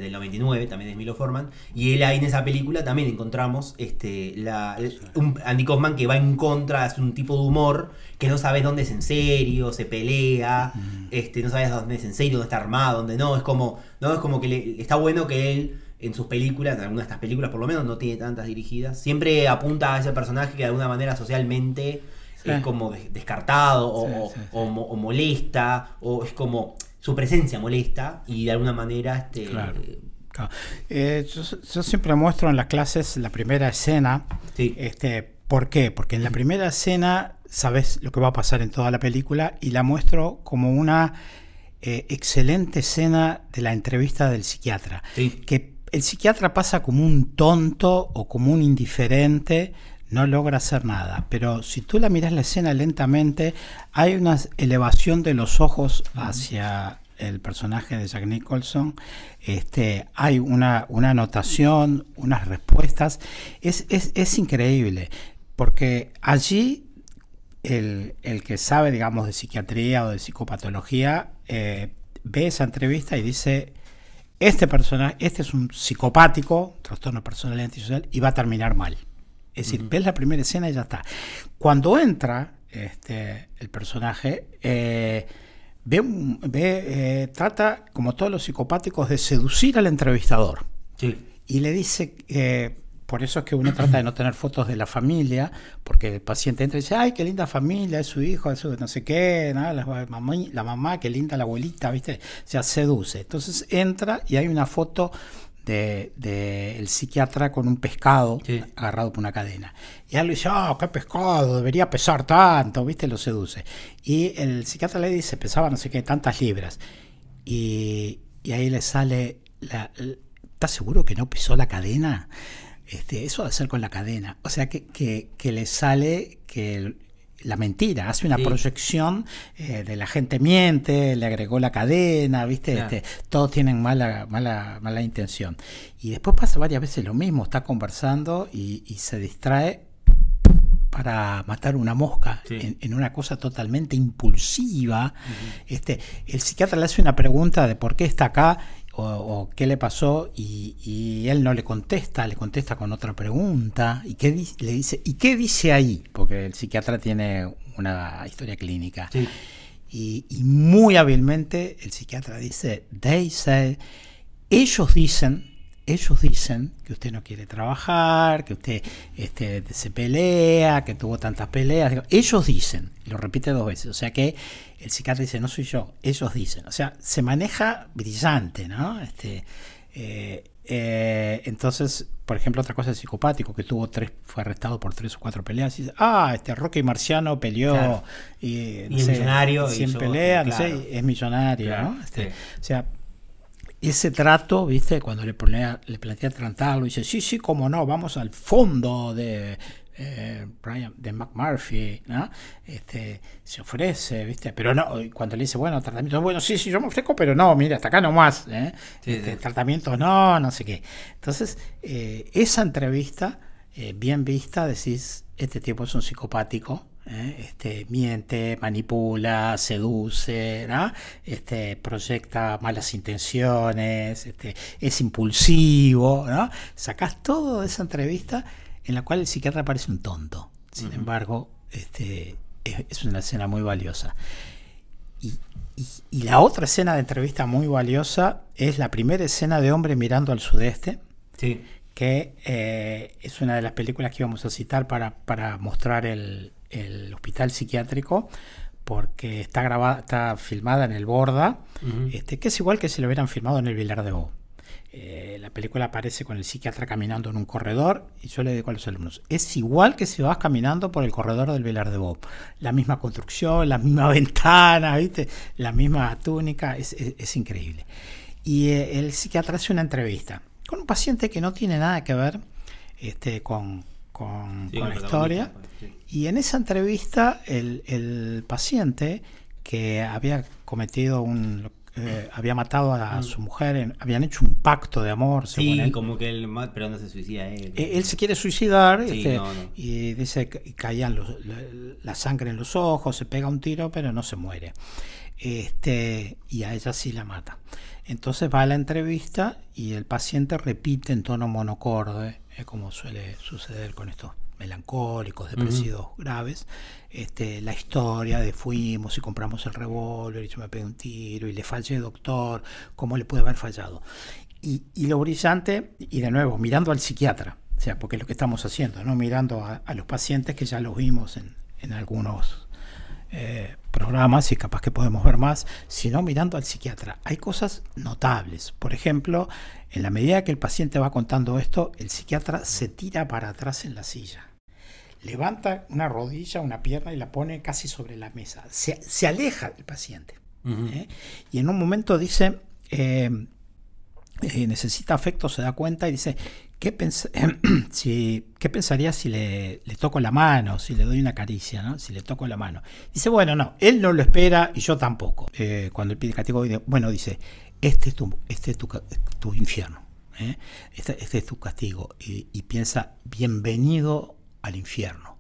del 99, también es Milo Forman, y él ahí en esa película también encontramos este, la, un Andy Kaufman que va en contra, es un tipo de humor que no sabes dónde es en serio, se pelea, este, no sabes dónde es en serio, dónde está armado, dónde no, es como, no, es como que está bueno que él en sus películas, en algunas de estas películas por lo menos, no tiene tantas dirigidas, siempre apunta a ese personaje que de alguna manera socialmente es como descartado O, o, molesta o es como su presencia molesta y de alguna manera este, claro. Eh, eh, yo, siempre muestro en las clases la primera escena. Este, ¿Por qué? Porque en la primera escena sabes lo que va a pasar en toda la película y la muestro como una eh, excelente escena de la entrevista del psiquiatra. Que el psiquiatra pasa como un tonto o como un indiferente no logra hacer nada. Pero si tú la miras la escena lentamente, hay una elevación de los ojos hacia el personaje de Jack Nicholson. Este, hay una, anotación, unas respuestas. Es, es, increíble, porque allí el, que sabe, digamos, de psiquiatría o de psicopatología, eh, ve esa entrevista y dice, este personaje, este es un psicopático, trastorno personal y antisocial, y va a terminar mal. Es decir, ves la primera escena y ya está. Cuando entra este, el personaje, eh, ve, eh, trata, como todos los psicopáticos, de seducir al entrevistador. Y le dice, eh, por eso es que uno trata de no tener fotos de la familia, porque el paciente entra y dice, ay, qué linda familia, es su hijo, es su no sé qué, nada, La, mamá, la mamá, qué linda la abuelita, ¿viste? O seduce. Entonces entra y hay una foto del el psiquiatra con un pescado agarrado por una cadena. Y él le dice, ah, qué pescado, debería pesar tanto, ¿viste? Lo seduce. Y el psiquiatra le dice, pesaba no sé qué, tantas libras. Y, ahí le sale, la, ¿estás seguro que no pisó la cadena? Este, eso de hacer con la cadena. O sea que, que le sale que el, la mentira, hace una proyección eh, de la gente miente, le agregó la cadena, ¿viste? Este, todos tienen mala, mala, mala intención. Y después pasa varias veces lo mismo, está conversando y, se distrae para matar una mosca en, una cosa totalmente impulsiva. este, el psiquiatra le hace una pregunta de por qué está acá o, qué le pasó y, él no le contesta, le contesta con otra pregunta y qué le dice y qué dice ahí, porque el psiquiatra tiene una historia clínica. Y, muy hábilmente el psiquiatra dice, they ellos dicen ellos dicen que usted no quiere trabajar, que usted este, se pelea, que tuvo tantas peleas. Ellos dicen, lo repite dos veces, o sea que el psiquiatra dice, no soy yo, ellos dicen. O sea, se maneja brillante, ¿no? Este, eh, eh, entonces, por ejemplo, otra cosa es psicopático, que tuvo tres, fue arrestado por tres o cuatro peleas. Y dice, ah, este Roque Marciano peleó y, no millonario. 100 es millonario, ¿no? Este, o sea, ese trato, ¿viste? Cuando le, ponía, le plantea tratarlo, dice, sí, sí, cómo no, vamos al fondo de eh, Brian, de McMurphy, ¿no? Este, se ofrece, ¿viste? Pero no, cuando le dice, bueno, tratamiento, bueno, sí, sí, yo me ofrezco, pero no, mira, hasta acá nomás, ¿eh? Este, tratamiento, no, no sé qué. Entonces, eh, esa entrevista, eh, bien vista, decís, este tipo es un psicopático, ¿eh? este, miente, manipula, seduce, este, proyecta malas intenciones, este, es impulsivo. ¿no? Sacás todo esa entrevista en la cual el psiquiatra parece un tonto. Sin embargo, este, es, una escena muy valiosa. Y, la otra escena de entrevista muy valiosa es la primera escena de hombre mirando al sudeste. que eh, es una de las películas que íbamos a citar para mostrar el, el hospital psiquiátrico porque está grabada, está filmada en el Borda, este, que es igual que si lo hubieran filmado en el Vilar de Bob eh, la película aparece con el psiquiatra caminando en un corredor y yo le digo a los alumnos, es igual que si vas caminando por el corredor del Vilar de Bob. La misma construcción, la misma [LAUGHS] ventana, ¿viste? la misma túnica, es, increíble. Y eh, el psiquiatra hace una entrevista con un paciente que no tiene nada que ver este, con, con, la historia. Pues, y en esa entrevista el, paciente que había cometido un... Eh, había matado a mm. su mujer, habían hecho un pacto de amor. Sí, como que él, pero no se suicida él. E, se quiere suicidar este, y dice que caían la, sangre en los ojos, se pega un tiro, pero no se muere. Este, y a ella sí la mata. Entonces va a la entrevista y el paciente repite en tono monocorde como suele suceder con estos melancólicos, depresivos graves, este, la historia de fuimos y compramos el revólver y yo me pegué un tiro y le fallé doctor, ¿cómo le pude haber fallado? Y, lo brillante, y de nuevo, mirando al psiquiatra, o sea, porque es lo que estamos haciendo, ¿no? Mirando a, los pacientes que ya los vimos en algunos más y capaz que podemos ver más, sino mirando al psiquiatra. Hay cosas notables. Por ejemplo, en la medida que el paciente va contando esto, el psiquiatra se tira para atrás en la silla. Levanta una rodilla, una pierna y la pone casi sobre la mesa. Se, aleja del paciente. ¿eh? Y en un momento dice, eh, eh, necesita afecto, se da cuenta y dice, ¿Qué, [CLEARS THROAT] si, ¿Qué, pensaría si le, toco la mano, si le doy una caricia, ¿no? si le toco la mano? Dice, bueno, no, él no lo espera y yo tampoco. Eh, cuando él pide castigo, bueno, dice, este es tu, este tu, infierno, ¿eh? este, este, es tu castigo. Y, y, piensa, bienvenido al infierno,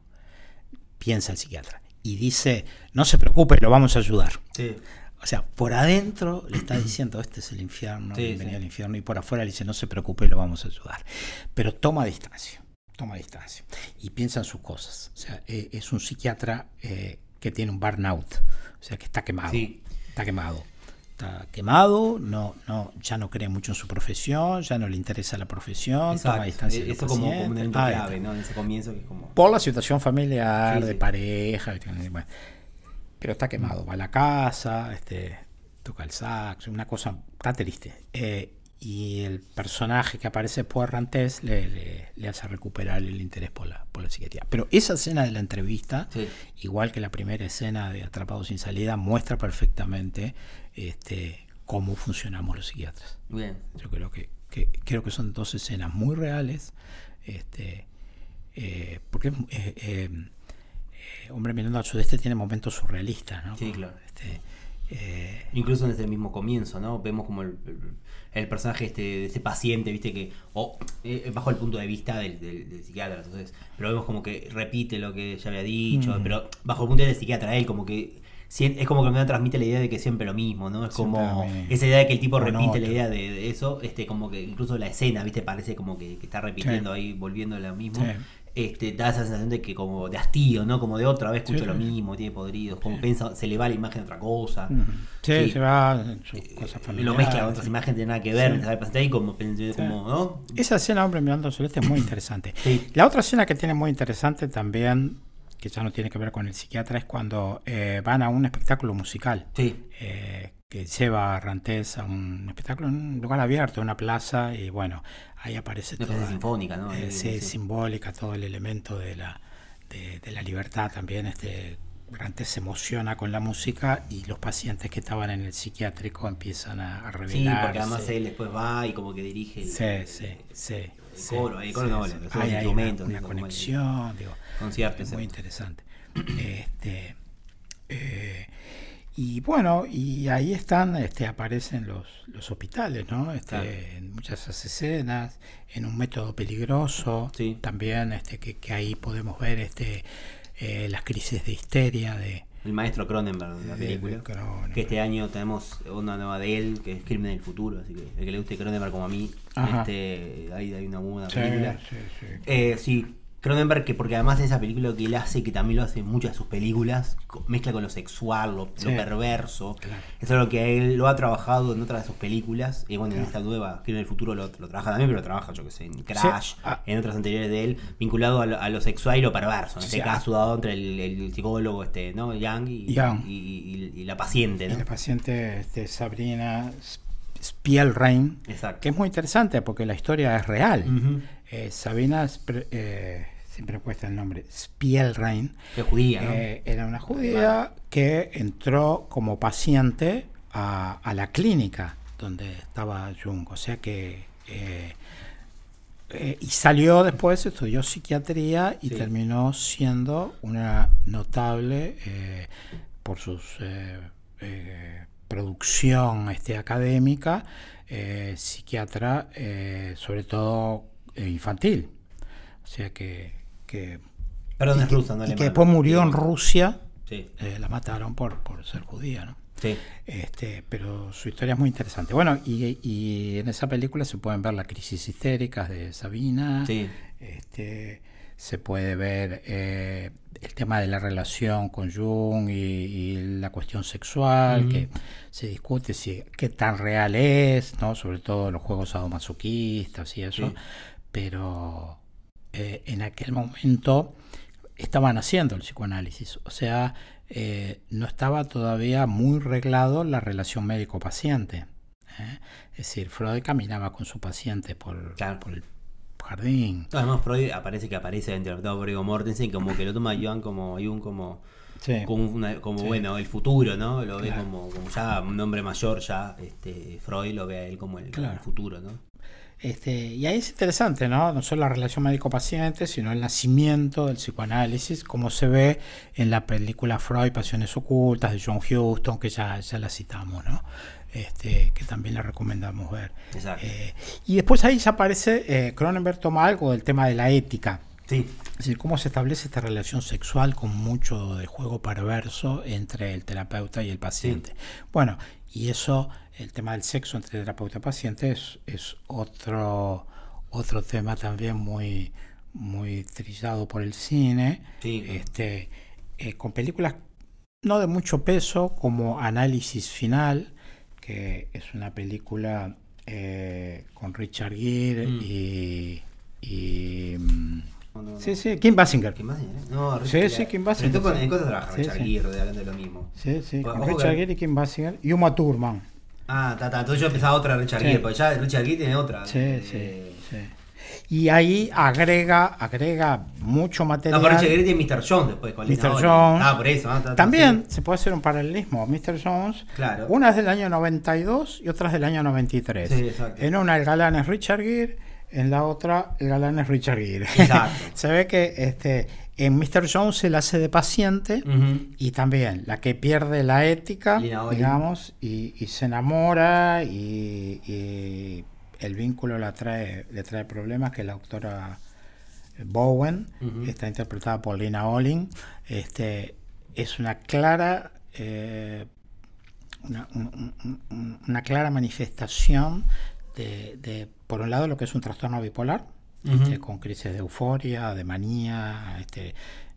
piensa el psiquiatra. Y dice, no se preocupe, lo vamos a ayudar. Sí. O sea, por adentro le está diciendo, este es el infierno, sí, bienvenido al infierno, y por afuera le dice, no se preocupe, lo vamos a ayudar. Pero toma distancia, toma distancia. Y piensa en sus cosas. O sea, eh, es un psiquiatra eh, que tiene un burnout, o sea, que está quemado. Sí. Está quemado. Está quemado, no, no, ya no cree mucho en su profesión, ya no le interesa la profesión, toma distancia. Eso como, un clave, ¿no? En ese comienzo que como... Por la situación familiar, de pareja, bueno pero está quemado. Va a la casa, este, toca el sax, una cosa, tan triste. Eh, y el personaje que aparece por Rantes le, hace recuperar el interés por la, psiquiatría. Pero esa escena de la entrevista, igual que la primera escena de Atrapado sin salida, muestra perfectamente este, cómo funcionamos los psiquiatras. Yo creo que, creo que son dos escenas muy reales, este, eh, porque eh, eh, hombre mirando al sudeste tiene momentos surrealistas, ¿no? Sí, claro. Este, eh, incluso desde el mismo comienzo, ¿no? Vemos como el, personaje este, de este paciente, viste que. o eh, bajo el punto de vista del, del, psiquiatra, entonces. Pero vemos como que repite lo que ya había dicho, mm. pero bajo el punto de vista del psiquiatra, él como que. Es como que me transmite la idea de que siempre lo mismo, ¿no? Es como esa idea de que el tipo repite la idea de, eso, este como que incluso la escena, ¿viste? Parece como que, está repitiendo ahí, volviendo a lo mismo. Sí este, da esa sensación de que como de hastío, ¿no? Como de otra vez escucho lo mismo, tiene podrido como se le va la imagen a otra cosa. Sí, se va sus eh, cosas eh, familiares. Lo mezcla con otras imágenes que nada que ver, ¿sabes? ahí como, como, ¿no? Esa escena Hombre mirando al celeste es muy [COUGHS] interesante. La otra escena que tiene muy interesante también, que ya no tiene que ver con el psiquiatra, es cuando eh, van a un espectáculo musical. Sí que lleva a a un espectáculo en un lugar abierto, una plaza, y bueno, ahí aparece toda, sinfónica, eh, simbólica, todo el elemento de la, de, la libertad también. Este, se emociona con la música y los pacientes que estaban en el psiquiátrico empiezan a, a revelar. Sí, porque además él después va y como que dirige sí, sí, sí, coro, coro hay, Hay una, una conexión, digo, concierto, muy interesante. [CLEARS THROAT] este, eh, y bueno, y ahí están, este, aparecen los, los hospitales, ¿no? Este, En muchas escenas, en un método peligroso, sí. también este, que, ahí podemos ver este, eh, las crisis de histeria de... El maestro Cronenberg la película. Que este año tenemos una nueva de él, que es Crimen del Futuro, así que el que le guste Cronenberg como a mí, este, ahí hay una buena Sí, sí, sí eh, que porque además esa película que él hace, que también lo hace en muchas de sus películas, mezcla con lo sexual, lo, perverso. Eso es lo que él lo ha trabajado en otras de sus películas. Y bueno, en esta nueva, que en el futuro lo, trabaja también, pero lo trabaja, yo que sé, en Crash, ah. en otras anteriores de él, vinculado a lo, sexual y lo perverso. En este ah. caso, dado entre el, psicólogo este, ¿no? Yang y, la paciente, ¿no? la paciente este, Sabrina Spielrein, Exacto. que es muy interesante porque la historia es real. Eh, Sabrina es eh, siempre cuesta el nombre, Spielrein. Que judía, eh, Era una judía que entró como paciente a, la clínica donde estaba Jung. O sea que. Eh, eh, y salió después, estudió psiquiatría y terminó siendo una notable por su producción este, académica, psiquiatra, sobre todo infantil. O sea que que, Perdón, después murió en Rusia, eh, la mataron por, por ser judía, ¿no? Sí. Este, pero su historia es muy interesante. Bueno, y, en esa película se pueden ver las crisis histéricas de Sabina. Este, se puede ver eh, el tema de la relación con Jung y, la cuestión sexual, que se discute si qué tan real es, ¿no? Sobre todo los juegos sadomasoquistas y eso. Pero eh, en aquel momento estaban haciendo el psicoanálisis, o sea, eh, no estaba todavía muy reglado la relación médico-paciente. ¿eh? Es decir, Freud caminaba con su paciente por, el jardín. Además, Freud aparece que aparece interpretado por Igor Mortensen, como que lo toma Joan como como, como, bueno, el futuro, ¿no? Lo ve como, ya un hombre mayor, ya este, Freud lo ve a él como el futuro, ¿no? Este, y ahí es interesante, ¿no? No solo la relación médico-paciente, sino el nacimiento del psicoanálisis, como se ve en la película Freud, Pasiones Ocultas, de John Huston, que ya, ya la citamos, ¿no? Este, que también la recomendamos ver. Eh, y después ahí ya aparece, eh, Cronenberg toma algo del tema de la ética. Sí. Es decir, cómo se establece esta relación sexual con mucho de juego perverso entre el terapeuta y el paciente. Bueno, y eso el tema del sexo entre terapeuta y paciente es, otro, otro tema también muy, muy trillado por el cine, este, eh, con películas no de mucho peso, como Análisis Final, que es una película eh, con Richard Gere mm. y... sí, sí, Kim Basinger. Kim Basinger. ¿eh? sí, sí, Kim Basinger. en Richard Gere, de, de lo mismo. Sí, sí, con Richard Gere y Kim Basinger y Uma Thurman. Ah, tata. entonces yo empezaba otra Richard Gere, porque ya Richard Gere tiene otra. Sí, eh, sí, sí. Y ahí agrega, agrega mucho material. No, pero Richard Gere tiene Mr. Jones después con Mr. Jones. Ah, por eso. Ah, También se puede hacer un paralelismo. Mr. Jones, claro. una es del año 92 y otra es del año 93. Sí, exacto. En una el galán es Richard Gere en la otra el galán es Richard Gere. Exacto. [LAUGHS] Se ve que este en Mr. Jones se la hace de paciente y también la que pierde la ética, digamos, y, se enamora y, el vínculo la trae, le trae problemas que la doctora Bowen, está interpretada por Lina Olin, este, es una clara... Eh, una, clara manifestación de, por un lado, lo que es un trastorno bipolar, este, con crisis de euforia, de manía, este,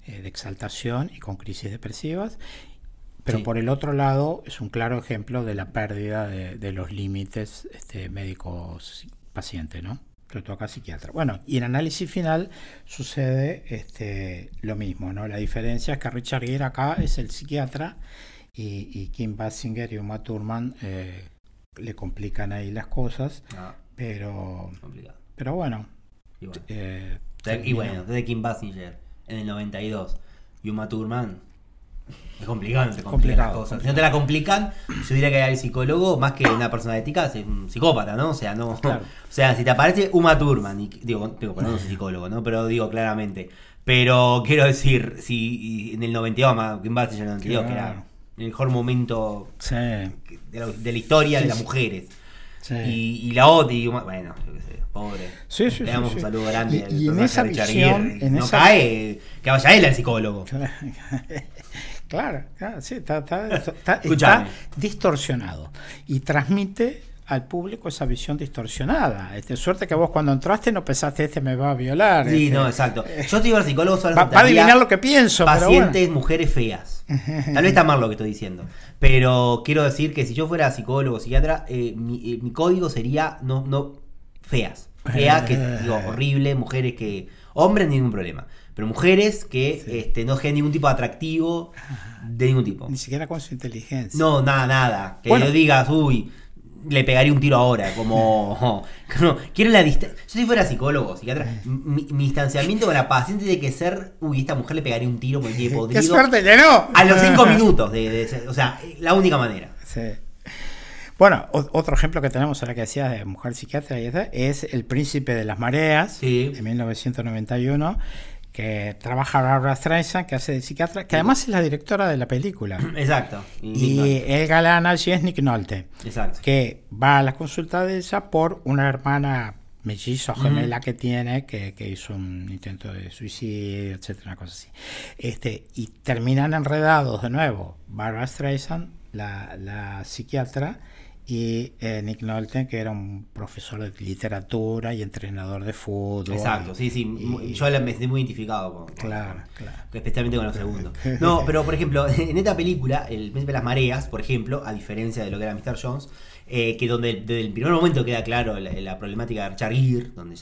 eh, de exaltación y con crisis depresivas. Pero por el otro lado es un claro ejemplo de la pérdida de, los límites este, médico-paciente, ¿no? Pero toca psiquiatra. Bueno, y en análisis final sucede este, lo mismo, ¿no? La diferencia es que Richard Gere acá es el psiquiatra y, Kim Basinger y Uma Thurman eh, le complican ahí las cosas, ah. pero, pero bueno, eh, y bueno, desde Kim Basinger en el 92 y Uma Thurman. Es complicado, te complican las cosas. Si no te la complican, yo diría que el psicólogo, más que una persona ética, es un psicópata, ¿no? O sea, no. [LAUGHS] O sea, si te aparece Uma Thurman, y, digo, digo, no soy psicólogo, ¿no? Pero digo claramente. Pero quiero decir, si en el 92, Kim Basinger en el 92, que era el mejor momento de, la, historia de las mujeres. Y, y, la OTI, bueno, yo qué sé, pobre. Le damos un saludo grande. Y, en esa visión, no cae, que vaya él al psicólogo. Claro, [LAUGHS] claro sí, está, está, está distorsionado y transmite al público esa visión distorsionada. Este, suerte que vos cuando entraste no pensaste, este me va a violar. Sí, este. no, exacto. Yo te psicólogo, solo adivinar lo que pienso. Pacientes, mujeres feas. [LAUGHS] Tal vez está mal lo que estoy diciendo. Pero quiero decir que si yo fuera psicólogo, psiquiatra, eh, eh, mi, código sería no, no feas. Eh. Feas, que digo, horrible, mujeres que... Hombres, ningún problema. Pero mujeres que este, no generen ningún tipo de atractivo de ningún tipo. Ni siquiera con su inteligencia. No, nada, nada. Que yo digas, uy, le pegaría un tiro ahora, como... [LAUGHS] quiero la distancia... Yo si fuera psicólogo, psiquiatra, mi, distanciamiento con la paciente de que ser... Uy, esta mujer le pegaría un tiro porque tiene [LAUGHS] ¡Qué suerte A los cinco [LAUGHS] minutos, de, o sea, la única manera. Bueno, otro ejemplo que tenemos ahora que decías de mujer psiquiatra y es El Príncipe de las Mareas, de 1991 que trabaja Barbara Streisand, que hace de psiquiatra, que además es la directora de la película. [CLEARS THROAT] Exacto. Y, el galán allí es Nick Nolte. Exacto. Que va a las consultas de ella por una hermana mellizo gemela que tiene, que, que, hizo un intento de suicidio, etcétera, una cosa así. Este, y terminan enredados de nuevo. Barbara Streisand, la, la psiquiatra, y eh, Nick Nolte, que era un profesor de literatura y entrenador de fútbol. Exacto, sí, sí. Yo me sentí muy identificado con. Claro, claro. Especialmente con los segundos. [LAUGHS] No, pero por ejemplo, [LAUGHS] en esta película, El Príncipe de las Mareas, por ejemplo, a diferencia de lo que era Mr. Jones, eh, que donde desde el primer momento queda claro la, problemática de Richard donde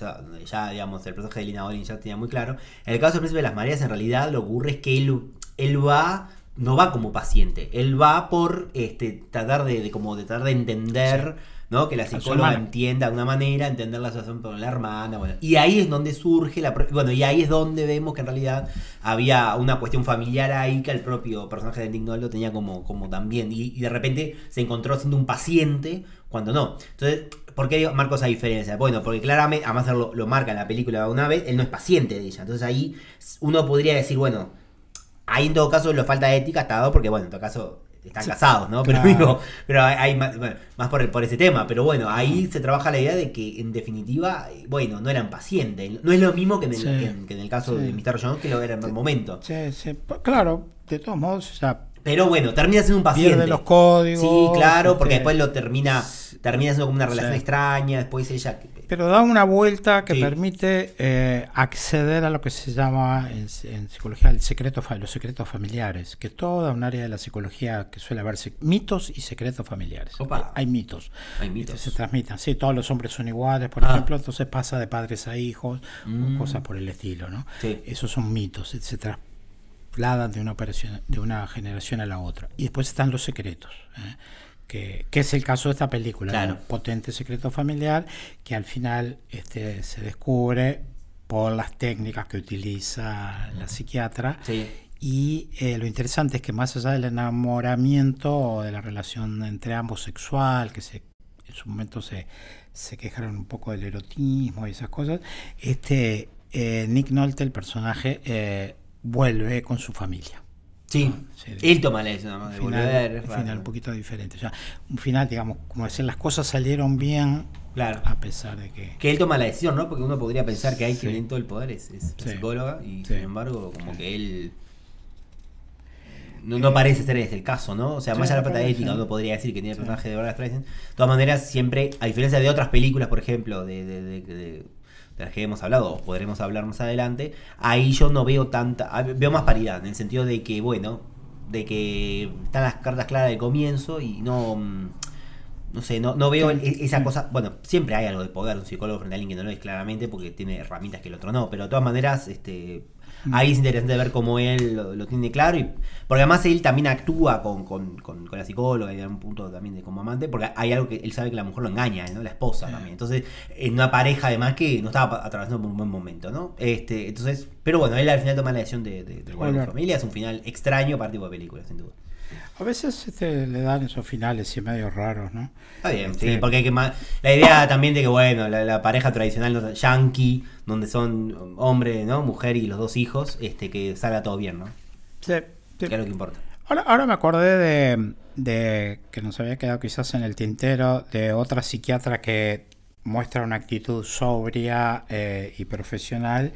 ya, digamos, el personaje de Lina Olin ya tenía muy claro. En el caso del Príncipe de las Mareas, en realidad lo que ocurre es que él va no va como paciente, él va por este, tratar de, como tratar de entender, ¿no? Que la psicóloga entienda de una manera, entender la situación con la hermana, bueno. Y ahí es donde surge la bueno, y ahí es donde vemos que en realidad había una cuestión familiar ahí que el propio personaje de Nick lo tenía como, como también. Y, de repente se encontró siendo un paciente cuando no. Entonces, ¿por qué marco esa diferencia? Bueno, porque claramente, además lo, marca la película una vez, él no es paciente de ella. Entonces ahí uno podría decir, bueno, Ahí en todo caso la falta de ética está dado porque, bueno, en todo caso están casados, ¿no? [LAUGHS] Pero digo, pero hay, más, más por, por, ese tema. Pero bueno, ahí se trabaja la idea de que en definitiva, bueno, no eran pacientes. No es lo mismo que en el, caso de Mr. Jones, que lo era en el momento. Sí, sí. Claro, de todos modos, o sea, pero bueno, termina siendo un paciente. de los códigos. Sí, claro, porque este, después lo termina termina siendo como una relación extraña, después ella... Pero da una vuelta que permite eh, acceder a lo que se llama en, psicología el secreto, los secretos familiares, que es toda un área de la psicología que suele haber mitos y secretos familiares. Eh, hay, mitos. Que se transmitan. Sí, todos los hombres son iguales, por ah. ejemplo, entonces pasa de padres a hijos, mm. cosas por el estilo, ¿no? Sí. Esos son mitos, se trasladan de una, de una generación a la otra. Y después están los secretos. ¿eh? que, es el caso de esta película, un potente secreto familiar que al final este, se descubre por las técnicas que utiliza la psiquiatra. Y eh, lo interesante es que más allá del enamoramiento o de la relación entre ambos sexual, que se, en su momento se, quejaron un poco del erotismo y esas cosas, este, eh, Nick Nolte, el personaje, eh, vuelve con su familia. Sí, él toma la decisión de final, un poquito diferente. un final, digamos, como decir, las cosas salieron bien. Claro. A pesar de que. Que él toma la decisión, ¿no? Porque uno podría pensar que hay sí. quien en todo el poder es, psicóloga y sin embargo, como que él. No, eh, parece ser el caso, ¿no? O sea, más allá de la falta ética, uno podría decir que tiene el personaje de Barbara Streisand. De todas maneras, siempre, a diferencia de otras películas, por ejemplo, de de las que hemos hablado o podremos hablar más adelante, ahí yo no veo tanta, ah, veo más paridad, en el sentido de que, bueno, de que están las cartas claras del comienzo y no... Mm, no sé, no, no veo e-, esa cosa. Bueno, siempre hay algo de poder un psicólogo frente a alguien que no lo es claramente porque tiene herramientas que el otro no, pero de todas maneras, este, ahí es interesante ver cómo él lo, tiene claro. Y, porque además él también actúa con, la psicóloga y a un punto también de como amante, porque hay algo que él sabe que la mujer lo engaña, ¿no? La esposa también. Entonces, en una pareja además que no estaba atravesando por un buen momento, ¿no? Este, entonces, pero bueno, él al final toma la decisión de, de, de, la familia. Es un final extraño para tipo de película, sin duda. A veces este, le dan esos finales y medio raros, ¿no? Está bien, sí, este, porque hay que La idea también de que, bueno, la, pareja tradicional yankee, donde son hombre, ¿no? Mujer y los dos hijos, este, que salga todo bien, ¿no? Sí, sí. Que importa. Ahora, ahora me acordé de, que nos había quedado quizás en el tintero de otra psiquiatra que muestra una actitud sobria eh, y profesional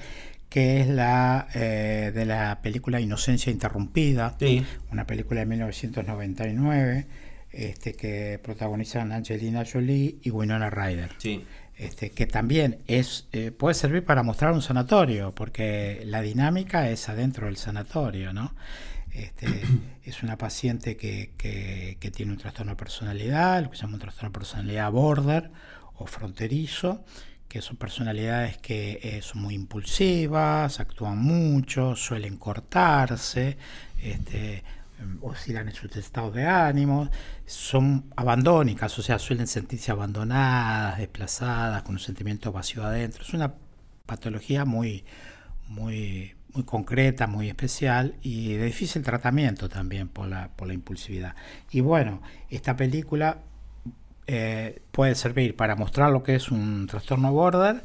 que es la eh, de la película Inocencia Interrumpida, una película de 1999 este, que protagonizan Angelina Jolie y Winona Ryder. Este, que también es, eh, puede servir para mostrar un sanatorio, porque la dinámica es adentro del sanatorio, ¿no? Este, [COUGHS] es una paciente que, que, que, tiene un trastorno de personalidad, lo que se llama un trastorno de personalidad border o fronterizo, que son personalidades que eh, son muy impulsivas, actúan mucho, suelen cortarse, este, mm, oscilan en sus estados de ánimo, son abandónicas, o sea, suelen sentirse abandonadas, desplazadas, con un sentimiento vacío adentro. Es una patología muy, muy, muy concreta, muy especial y de difícil tratamiento también por la, por la impulsividad. Y bueno, esta película eh, puede servir para mostrar lo que es un trastorno border,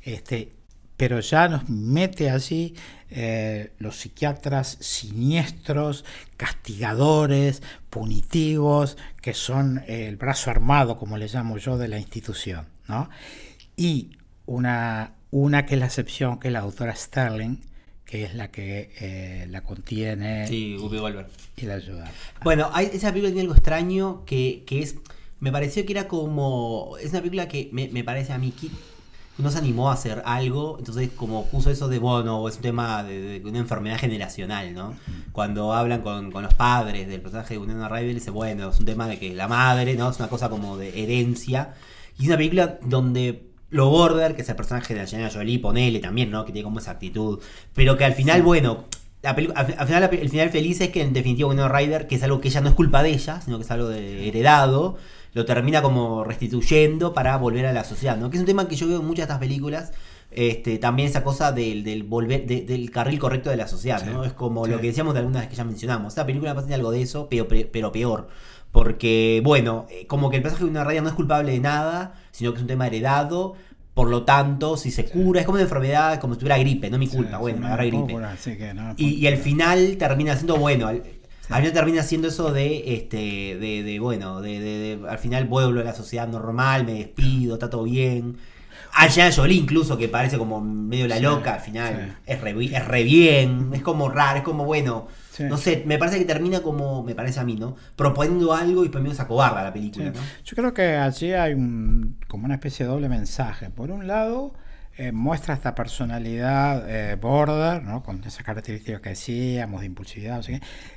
este, pero ya nos mete allí eh, los psiquiatras siniestros, castigadores, punitivos, que son eh, el brazo armado, como le llamo yo, de la institución. Y una, una que es la excepción, que es la autora Sterling, que es la que la contiene. Sí, y, y, la ayuda. Bueno, hay, esa película tiene algo extraño que, que es me pareció que era como. Es una película que me, parece a mí que no se animó a hacer algo, entonces como puso eso de, bueno, es un tema de, una enfermedad generacional, ¿no? Cuando hablan con, los padres del personaje de Winona Ryder, dice, bueno, es un tema de que la madre, ¿no? Es una cosa como de herencia. Y es una película donde lo Border, que es el personaje de Angelina Jolie, ponele también, ¿no? Que tiene como esa actitud, pero que al final, bueno... La al final, el final feliz es que en definitiva Winona Ryder, que es algo que ella no es culpa de ella, sino que es algo de heredado, lo termina como restituyendo para volver a la sociedad, ¿no? Que es un tema que yo veo en muchas de estas películas. Este, también esa cosa del, del volver del carril correcto de la sociedad, ¿no? Es como lo que decíamos de algunas que ya mencionamos. Esta película pasa algo de eso, pero, pero peor. Porque, bueno, eh, como que el pasaje de una raya no es culpable de nada, sino que es un tema heredado. Por lo tanto, si se cura, es como una enfermedad, como si tuviera gripe, no mi culpa, bueno, me agarra gripe. y, y al final termina siendo, bueno, mí termina siendo eso de, este, de, bueno, de, al final vuelvo a la sociedad normal, me despido, está todo bien. Allá Jolie incluso, que parece como medio la loca, al final es, re, es bien, es como raro, es como bueno. No sé, me parece que termina como, me parece a mí, ¿no? Proponiendo algo y primero menos acobarda la película, ¿no? Yo creo que allí hay un, como una especie de doble mensaje. Por un lado, eh, muestra esta personalidad eh, border, con esas características que decíamos de impulsividad,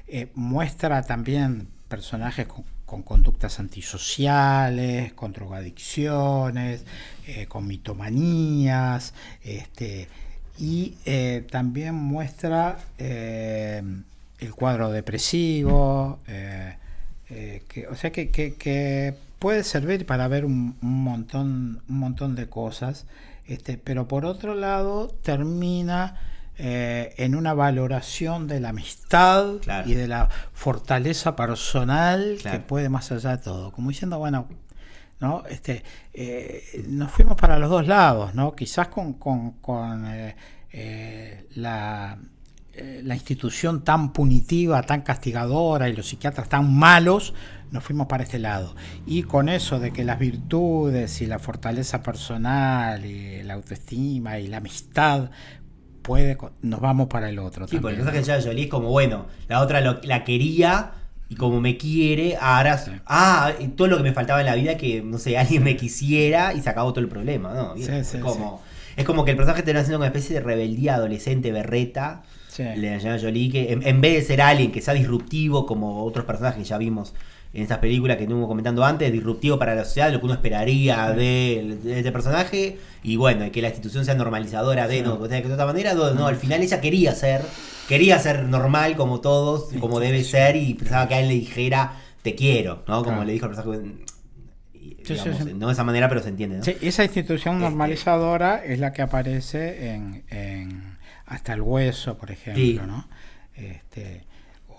eh, muestra también personajes con, conductas antisociales, con drogadicciones, con mitomanías, este, y también muestra el cuadro depresivo, o sea que, puede servir para ver un, montón, un montón de cosas. Este, pero por otro lado, termina eh, en una valoración de la amistad y de la fortaleza personal que puede más allá de todo. Como diciendo, bueno, ¿no? Este, eh, nos fuimos para los dos lados, ¿no? Quizás con, con, eh, la institución tan punitiva, tan castigadora y los psiquiatras tan malos, nos fuimos para este lado. Y con eso de que las virtudes y la fortaleza personal y la autoestima y la amistad puede, nos vamos para el otro. Sí, el personaje de que Jolie es como, bueno, la otra la quería y como me quiere, ahora, ah, todo lo que me faltaba en la vida que, no sé, [LAUGHS] alguien me quisiera y se acabó todo el problema, ¿no? es, como, es como que el personaje termina siendo una especie de rebeldía adolescente, berreta. Le Jolie, que en, vez de ser alguien que sea disruptivo como otros personajes que ya vimos en esas películas que estuvimos comentando antes, disruptivo para la sociedad, lo que uno esperaría de, este personaje, y bueno, que la institución sea normalizadora de, no, de otra manera, no, al mm. final ella quería ser, quería ser normal como todos, como debe ser, y pensaba que a él le dijera, te quiero, ¿no? Como le dijo el personaje no de esa manera, pero se entiende. esa institución eh, eh. normalizadora es la que aparece en, hasta el hueso, por ejemplo, ¿no? Este,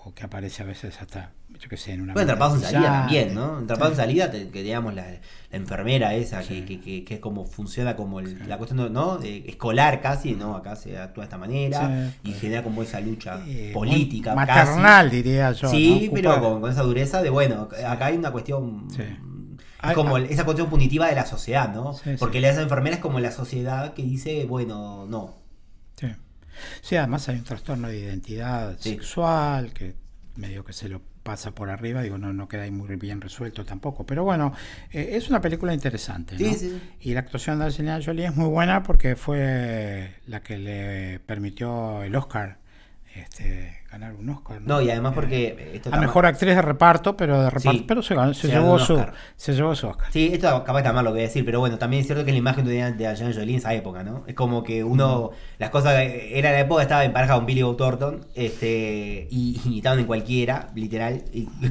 o que aparece a veces hasta yo en Bueno, en salida también, ¿no? entrapado en salida, que digamos la, enfermera esa, que, es como funciona como la cuestión ¿no? escolar casi, ¿no? Acá se actúa de esta manera y genera como esa lucha eh, política. Maternal, diría yo. Sí, pero con, esa dureza de, bueno, acá hay una cuestión. como esa cuestión punitiva de la sociedad, ¿no? Porque la esa enfermera es como la sociedad que dice, bueno, no. Sí. Sí, además hay un trastorno de identidad sexual que medio que se lo pasa por arriba, digo, no, no queda ahí muy bien resuelto tampoco. Pero bueno, eh, es una película interesante. Y la actuación de Angelina Jolie es muy buena porque fue la que le permitió el Oscar este, ganar un Oscar. No, y además porque... Eh, esto mejor actriz de reparto, pero de reparto, pero se, ganó, se, llevó su, llevó su Oscar. Sí, esto capaz está mal lo que voy a decir, pero bueno, también es cierto que la imagen de, de Jolie en esa época, ¿no? Es como que uno, mm. las cosas, eh, era la época, estaba en pareja con Billy Bob Thornton, este, y, y, en cualquiera, literal. [LAUGHS]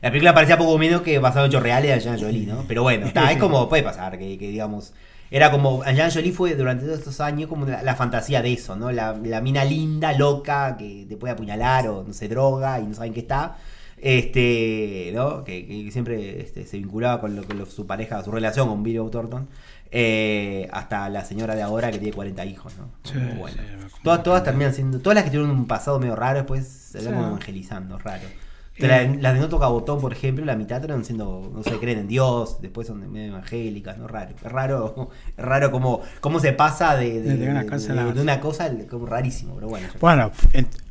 la película parecía poco menos que basado en hechos reales de Angelina Jolie, ¿no? Pero bueno, está, es como [LAUGHS] puede pasar, que, que digamos era como, Angelina Jolie fue durante todos estos años como la, fantasía de eso, ¿no? La, mina linda, loca, que te puede apuñalar o no se droga y no saben qué está. Este, ¿no? Que, siempre este, se vinculaba con, lo, con su pareja, su relación con Billy Thornton. Eh, hasta la señora de ahora que tiene 40 hijos, ¿no? Sí, bueno, todas, todas terminan siendo, todas las que tienen un pasado medio raro, después se van evangelizando, raro las eh. de No Toca Botón, por ejemplo, la mitad siendo, no se creen en Dios, después son medio evangélicas, ¿no? Raro. Es raro, raro como, cómo se pasa de, una, cosa como rarísimo, pero bueno. Bueno,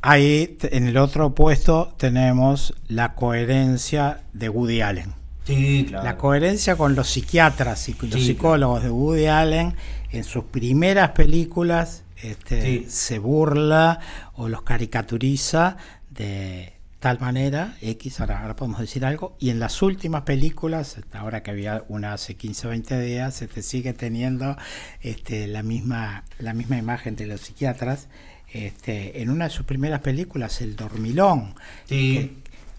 ahí en el otro puesto tenemos la coherencia de Woody Allen. Sí, claro. La coherencia con los psiquiatras y los psicólogos de Woody Allen en sus primeras películas este, se burla o los caricaturiza de tal manera, X, ahora, podemos decir algo, y en las últimas películas, ahora que había una hace 15 o 20 días, sigue teniendo este, la, misma, la misma imagen de los psiquiatras. Este, en una de sus primeras películas, El Dormilón,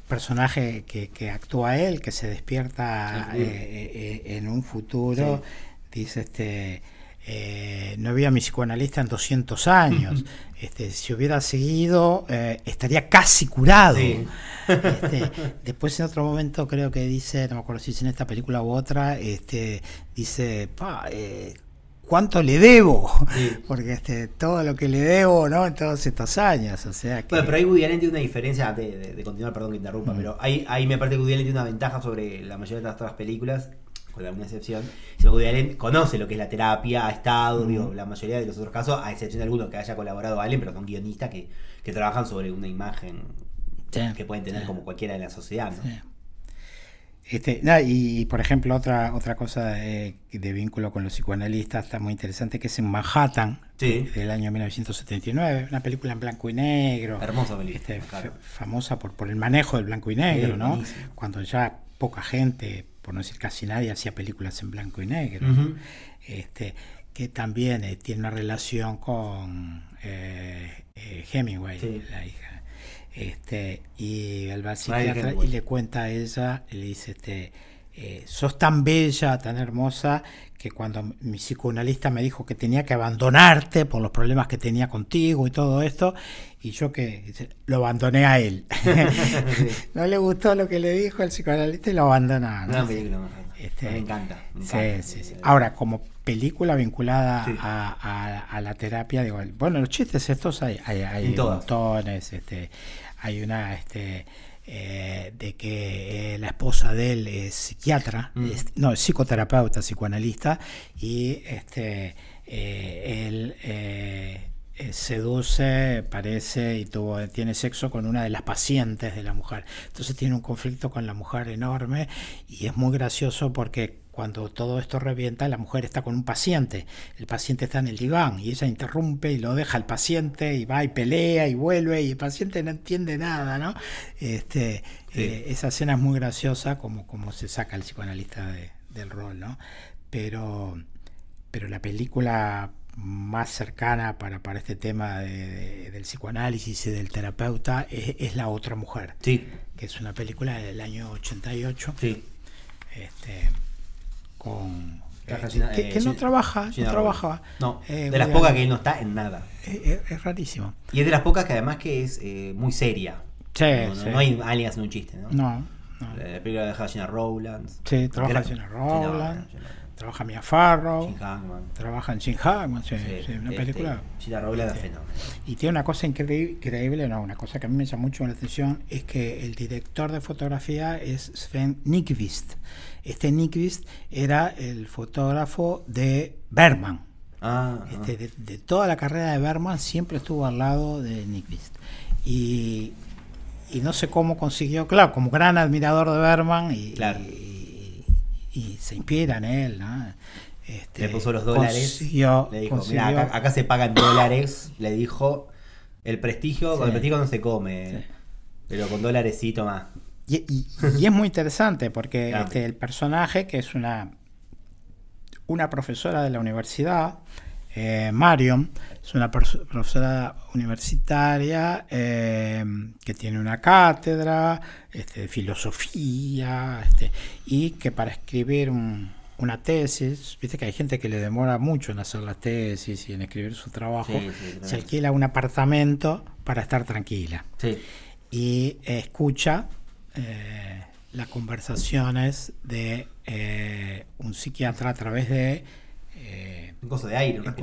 personaje que, actúa él, que se despierta eh, eh, eh, en un futuro, dice este eh, no había mi psicoanalista en 200 años. este, si hubiera seguido, eh, estaría casi curado. Este, después, en otro momento, creo que dice, no me acuerdo si es en esta película u otra, este, dice, pa, eh, ¿cuánto le debo? Porque este, todo lo que le debo, ¿no? En todos estos años, o sea pero ahí Woody tiene una diferencia, de, de, continuar, perdón que interrumpa, mm. pero ahí, ahí me parece que Woody tiene una ventaja sobre la mayoría de las otras películas, con alguna excepción. Woody Allen conoce lo que es la terapia, ha estado, digo, la mayoría de los otros casos, a excepción de alguno que haya colaborado Allen, pero son guionistas que, trabajan sobre una imagen que pueden tener como cualquiera de la sociedad, Este, y, por ejemplo, otra, otra cosa eh, de vínculo con los psicoanalistas está muy interesante, que es en Manhattan, del año 1979, una película en blanco y negro. Hermosa película. Este, famosa por, por el manejo del blanco y negro, ¿no? Cuando ya poca gente por no decir casi nadie, hacía películas en blanco y negro, este, que también eh, tiene una relación con eh, eh, Hemingway, la hija. Este, y el y le cuenta a ella, le dice, este, eh, sos tan bella, tan hermosa, que cuando mi psicoanalista me dijo que tenía que abandonarte por los problemas que tenía contigo y todo esto, y yo que lo abandoné a él. [LAUGHS] no le gustó lo que le dijo el psicoanalista y lo abandonaron. Este, me encanta. Sí, sí, Ahora, como película vinculada a, la terapia, digo, bueno, los chistes estos hay, hay, hay este, hay una... Este, eh, de que eh, la esposa de él es psiquiatra, mm. no, es psicoterapeuta, psicoanalista, y este, eh, él seduce, parece y tuvo, tiene sexo con una de las pacientes de la mujer. Entonces tiene un conflicto con la mujer enorme y es muy gracioso porque cuando todo esto revienta, la mujer está con un paciente, el paciente está en el diván y ella interrumpe y lo deja al paciente y va y pelea y vuelve y el paciente no entiende nada, ¿no? Este, eh, esa escena es muy graciosa como, como se saca el psicoanalista del rol, ¿no? Pero, pero la película más cercana para, para este tema del psicoanálisis y del terapeuta es, La otra mujer, sí. que es una película del año 88. Sí. Este, eh, eh, que, no trabaja, trabaja. Eh, de las pocas que él no está en nada. Es, rarísimo. Y es de las pocas que además que es muy seria. no, hay alias ni un chiste, ¿no? No. La película de Gina Rowlands. Sí, trabaja Gina Rowlands. Trabaja Mia Farrow. Trabaja en Shin Hagman. sí, sí una este, película. Gina este. Y tiene una cosa increíble, una cosa que a mí me llama mucho la atención es que el director de fotografía es Sven Nykvist este Nyquist era el fotógrafo de Berman. Ah, ah. Este, De, toda la carrera de Berman siempre estuvo al lado de Nick Y, y no sé cómo consiguió, claro, como gran admirador de Berman y, se inspira en él. Este, le puso los dólares. le dijo, acá, se pagan dólares. Le dijo, el prestigio, con el prestigio no se come, pero con dólares sí, toma. Y, es muy interesante porque [LAUGHS] este, el personaje, que es una, una profesora de la universidad, eh, Marion, es una profesora universitaria eh, que tiene una cátedra este, de filosofía este, y que para escribir una tesis, viste que hay gente que le demora mucho en hacer la tesis y en escribir su trabajo, se alquila un apartamento para estar tranquila y escucha eh, las conversaciones de eh, un psiquiatra a través de... Eh, un coso de aire, un de la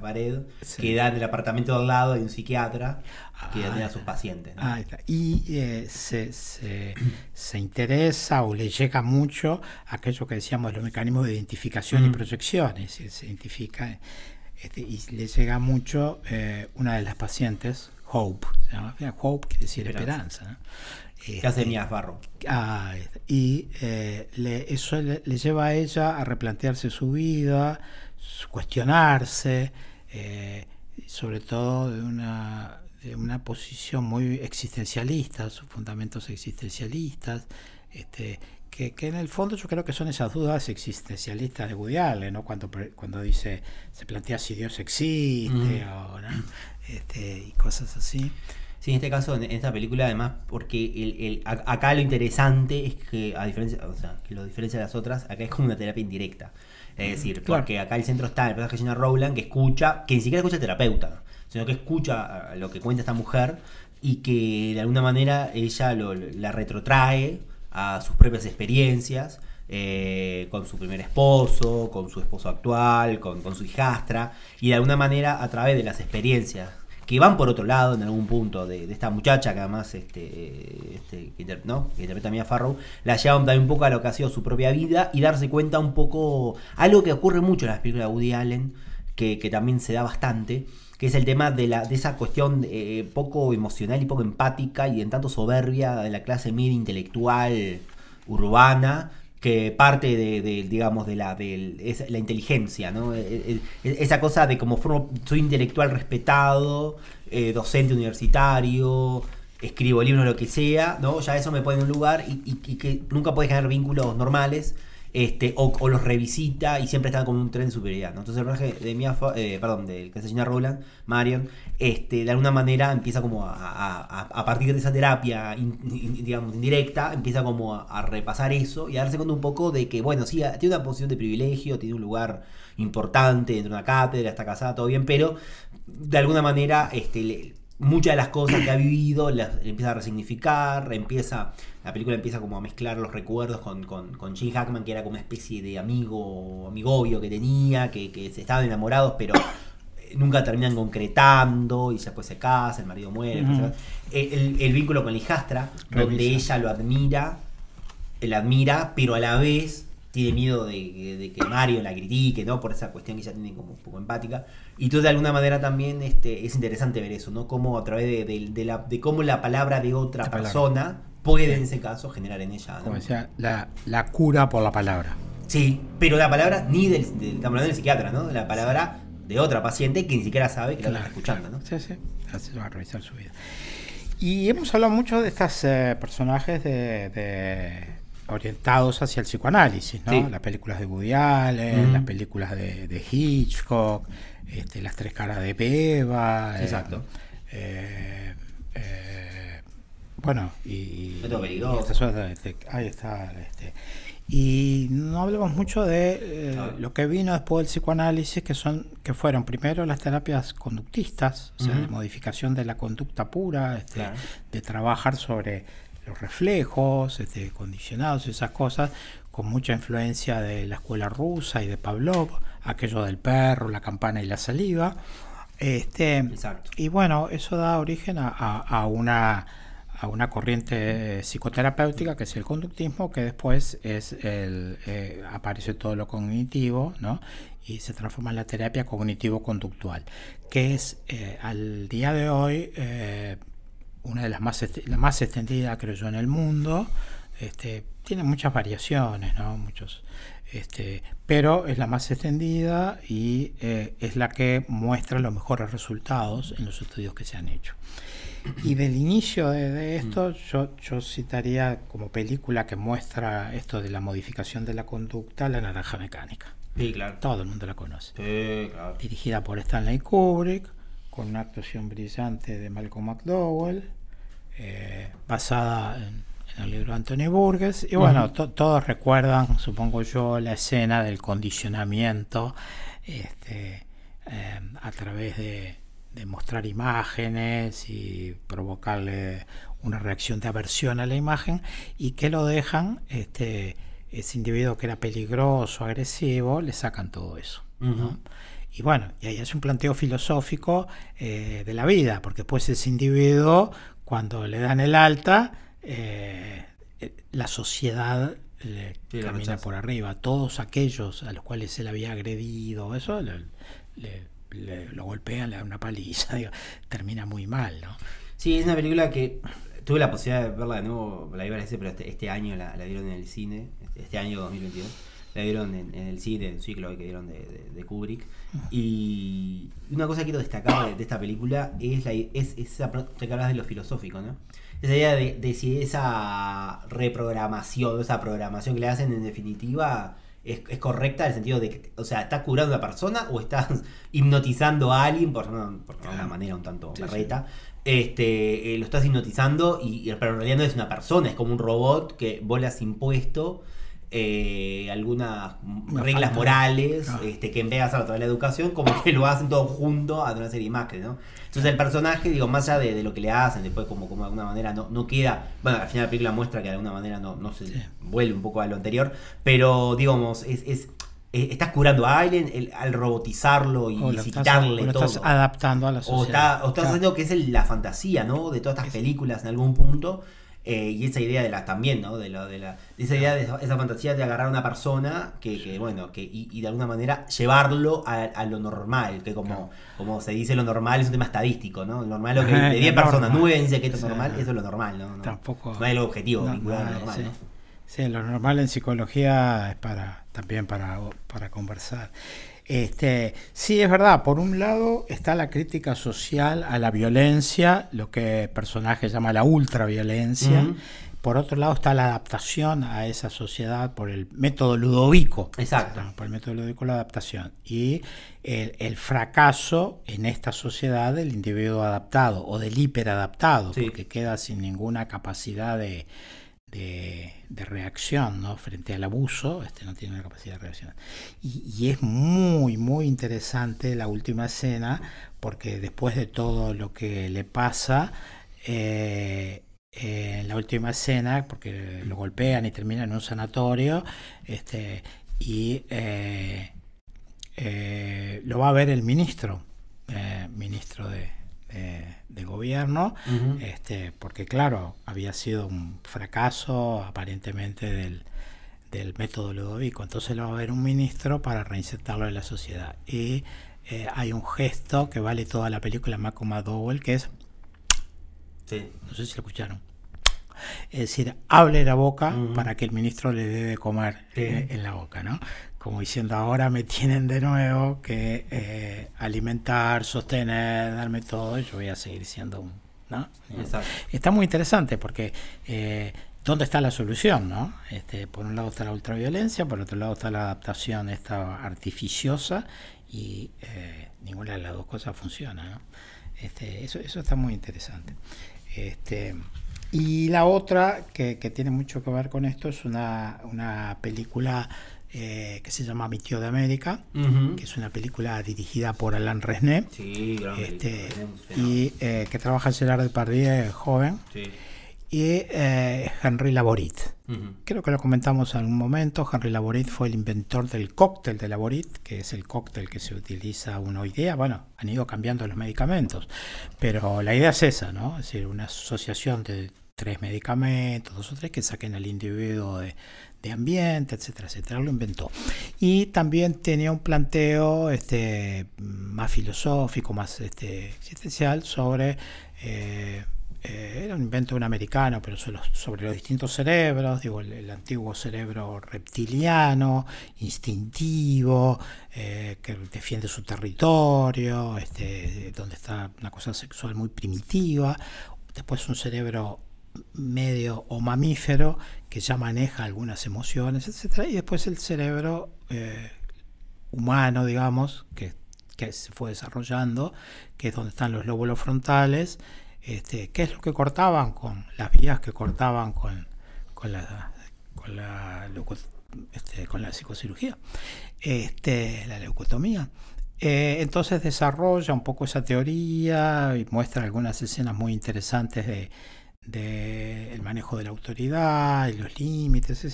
pared, que da en el apartamento de al lado de un psiquiatra que ah, atiende a sus pacientes. Ahí está. Y se, se, se, interesa o le llega mucho aquello que decíamos los mecanismos de identificación y mm. proyecciones se identifica este, y le llega mucho una de las pacientes Hope, se Hope quiere decir esperanza. ¿no? Barro? Este, ah, y eh, eso le, lleva a ella a replantearse su vida, cuestionarse, eh, sobre todo de una, de una posición muy existencialista, sus fundamentos existencialistas, este, que, que, en el fondo yo creo que son esas dudas existencialistas de Woody ¿no? cuando, cuando dice, se plantea si Dios existe, mm. o, ¿no? Este, y cosas así. Sí, en este caso, en esta película, además, porque el, acá lo interesante es que, a diferencia, o sea, que lo diferencia de las otras, acá es como una terapia indirecta. Es decir, porque acá el centro está el personaje Gina Rowland que escucha, que ni siquiera escucha terapeuta, sino que escucha lo que cuenta esta mujer y que de alguna manera ella lo, la retrotrae a sus propias experiencias eh, con su primer esposo, con su esposo actual, con, su hijastra, y de alguna manera a través de las experiencias que van por otro lado en algún punto de, esta muchacha que además este, este ¿no? interpreta a Mia Farrow, la llevan también un poco a lo que ha sido su propia vida y darse cuenta un poco, algo que ocurre mucho en las películas de Woody Allen, que, también se da bastante, que es el tema de, esa cuestión eh, poco emocional y poco empática y en tanto soberbia de la clase media intelectual urbana que parte de, digamos, de la, de la inteligencia, ¿no? E, e, e, esa cosa de como soy intelectual respetado, eh, docente universitario, escribo libros, lo que sea, ¿no? Ya eso me pone en un lugar y, que nunca puedes tener vínculos normales este, o, los revisita y siempre está con un tren de superioridad. Entonces el personaje de mi, eh, perdón, del que se Roland, Marion, este, de alguna manera empieza como a, partir de esa terapia, digamos, indirecta, empieza como a, repasar eso y a darse cuenta un poco de que, bueno, sí, tiene una posición de privilegio, tiene un lugar importante dentro de una cátedra, está casada, todo bien, pero de alguna manera, este, muchas de las cosas que ha vivido las empieza a resignificar, empieza la película empieza como a mezclar los recuerdos con, con, Jim Hackman, que era como una especie de amigo, amigovio que tenía, que, se estaban enamorados, pero eh, nunca terminan concretando y después se casa, el marido muere. Eh, el, vínculo con Lijastra, hijastra, donde ella lo admira, la admira, pero a la vez tiene miedo de, que Mario la critique, ¿no? Por esa cuestión que ella tiene como un poco empática. Y tú de alguna manera también este, es interesante ver eso, ¿no? como a través de, de, de cómo la palabra de otra persona puede en ese caso generar en ella. Como decía, la, cura por la palabra. Sí, pero la palabra ni del, del, del psiquiatra, ¿no? La palabra de otra paciente que ni siquiera sabe que la está escuchando, ¿no? Sí, sí, así va a revisar su vida. Y hemos hablado mucho de estos eh, personajes orientados hacia el psicoanálisis, ¿no? Las películas de Woody Allen, las películas de, Hitchcock, este, las tres caras de Beba. Exacto. Eh, eh, bueno, y, este, ahí está. Este. Y no hablamos mucho de eh, ah. lo que vino después del psicoanálisis, que son que fueron primero las terapias conductistas, o sea, de modificación de la conducta pura, este, de trabajar sobre los reflejos, este, condicionados, esas cosas, con mucha influencia de la escuela rusa y de Pavlov, aquello del perro, la campana y la saliva. Este, Y bueno, eso da origen a una a una corriente psicoterapéutica que es el conductismo, que después eh, aparece todo lo cognitivo ¿no? y se transforma en la terapia cognitivo-conductual, que es eh, al día de hoy eh, una de las más, la más extendida, creo yo, en el mundo. Este, tiene muchas variaciones, ¿no? Muchos, este, pero es la más extendida y es la que muestra los mejores resultados en los estudios que se han hecho. Y del inicio de, mm. esto, yo, yo, citaría como película que muestra esto de la modificación de la conducta, La Naranja Mecánica. Todo el mundo la conoce. Dirigida por Stanley Kubrick, con una actuación brillante de Malcolm McDowell, eh, basada en, el libro de Anthony Burgess. Y bueno, todos recuerdan, supongo yo, la escena del condicionamiento este, eh, a través de de mostrar imágenes y provocarle una reacción de aversión a la imagen y que lo dejan, este, ese individuo que era peligroso, agresivo, le sacan todo eso. Y bueno, y ahí es un planteo filosófico eh, de la vida, porque pues ese individuo, cuando le dan el alta, eh, la sociedad le camina por arriba. Todos aquellos a los cuales él había agredido, eso le lo golpea, le da una paliza, [LAUGHS] termina muy mal, ¿no? Sí, es una película que tuve la posibilidad de verla de nuevo, la iba a decir, pero este, este año la, dieron en el cine, este, este año 2022, la dieron en, el cine, en el ciclo que dieron de, Kubrick. Mm. Y una cosa que quiero destacar de, esta película es, la, es esa que hablas de lo filosófico, ¿no? Esa idea de, si esa reprogramación, esa programación que le hacen en definitiva es, correcta en el sentido de que, o sea, ¿estás curando a una persona o estás [LAUGHS] hipnotizando a alguien, por, una manera un tanto perreta Este, eh, lo estás hipnotizando, y, pero en realidad no es una persona, es como un robot que vos sin puesto impuesto eh, algunas reglas morales este, que en vez de a través de la educación, como que lo hacen todo junto a una serie de imágenes, ¿no? Entonces el personaje, digo, más allá de, lo que le hacen, después como, como de alguna manera no, no queda, bueno, al final la película muestra que de alguna manera no, no se vuelve un poco a lo anterior, pero digamos, es, eh, estás curando a alguien al robotizarlo y, o quitarle todo. estás adaptando a la sociedad. O, o estás haciendo que es la fantasía, ¿no? De todas estas películas en algún punto. Eh, y esa idea de la también, ¿no? De, lo, de, la, esa idea, de esa, fantasía de agarrar a una persona que, que bueno, que, y, de alguna manera llevarlo a, lo normal, que como, como se dice, lo normal es un tema estadístico, ¿no? Lo normal lo que de [LAUGHS] 10 personas, 9 que esto es normal, eso es lo normal, ¿no? Tampoco. No es el objetivo, lo normal, Sí, lo normal en psicología es para también para, para conversar. Este, sí, es verdad. Por un lado está la crítica social a la violencia, lo que el personaje llama la ultraviolencia. Por otro lado está la adaptación a esa sociedad por el método ludovico. Exacto. por el método ludovico la adaptación. Y el, fracaso en esta sociedad del individuo adaptado o del hiperadaptado, porque queda sin ninguna capacidad de, de, reacción ¿no? frente al abuso, este no tiene una capacidad de reacción. Y, es muy, muy interesante la última escena, porque después de todo lo que le pasa, eh, en la última escena, porque lo golpean y termina en un sanatorio, este, y eh, eh, lo va a ver el ministro, ministro de, eh, de gobierno, este, porque claro, había sido un fracaso aparentemente del, método Ludovico, entonces lo va a haber un ministro para reinsertarlo en la sociedad. Y eh, hay un gesto que vale toda la película Maco McDowell, que es... No sé si lo escucharon. Es decir, hable la boca para que el ministro le dé de comer en, en, la boca, ¿no? como diciendo ahora me tienen de nuevo que eh, alimentar, sostener, darme todo, yo voy a seguir siendo un... Está muy interesante porque eh, ¿dónde está la solución? ¿no? Este, por un lado está la ultraviolencia, por otro lado está la adaptación esta artificiosa y eh, ninguna de las dos cosas funciona. ¿no? Este, eso, eso está muy interesante. Este, y la otra que, que tiene mucho que ver con esto es una, una película eh, que se llama Mi tío de América, que es una película dirigida por Alain Resné, este, y eh, que trabaja Gerard Depardieu joven, y eh, Henry Laborit. Creo que lo comentamos en algún momento, Henry Laborit fue el inventor del cóctel de Laborit, que es el cóctel que se utiliza una hoy día, bueno, han ido cambiando los medicamentos, pero la idea es esa, ¿no? Es decir, una asociación de tres medicamentos, dos o tres, que saquen al individuo de, de ambiente, etcétera, etcétera, lo inventó. Y también tenía un planteo este, más filosófico, más este, existencial sobre... Eh, eh, era un invento de un americano, pero sobre los, sobre los distintos cerebros, digo, el, antiguo cerebro reptiliano, instintivo, eh, que defiende su territorio, este, donde está una cosa sexual muy primitiva, después un cerebro medio o mamífero que ya maneja algunas emociones, etc. Y después el cerebro eh, humano, digamos, que, se fue desarrollando, que es donde están los lóbulos frontales, qué este, que es lo que cortaban con las vías que cortaban con, con la, con la, este, la psicocirugía, este, la leucotomía. Eh, entonces desarrolla un poco esa teoría y muestra algunas escenas muy interesantes de del manejo de la autoridad, los límites,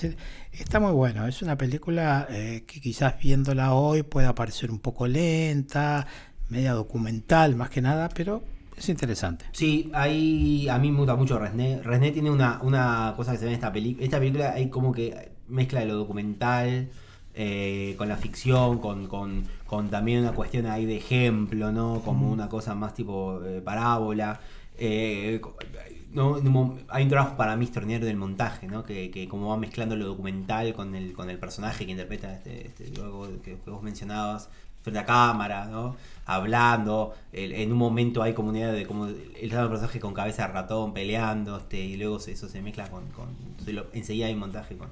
Está muy bueno, es una película eh, que quizás viéndola hoy pueda parecer un poco lenta, media documental más que nada, pero es interesante. Sí, ahí a mí me gusta mucho Resné. Resné tiene una, una cosa que se ve en esta película. Esta película hay como que mezcla de lo documental. Eh, con la ficción, con, con, también una cuestión ahí de ejemplo, ¿no? Como una cosa más tipo eh, parábola. Eh, hay un trabajo para mí extraordinario del montaje, ¿no? Que, que, como va mezclando lo documental con el, con el personaje que interpreta este, este luego que, vos mencionabas, frente a cámara, ¿no? Hablando, en un momento hay comunidad de como el personaje con cabeza de ratón peleando, este, y luego eso se mezcla con. enseguida hay un montaje con,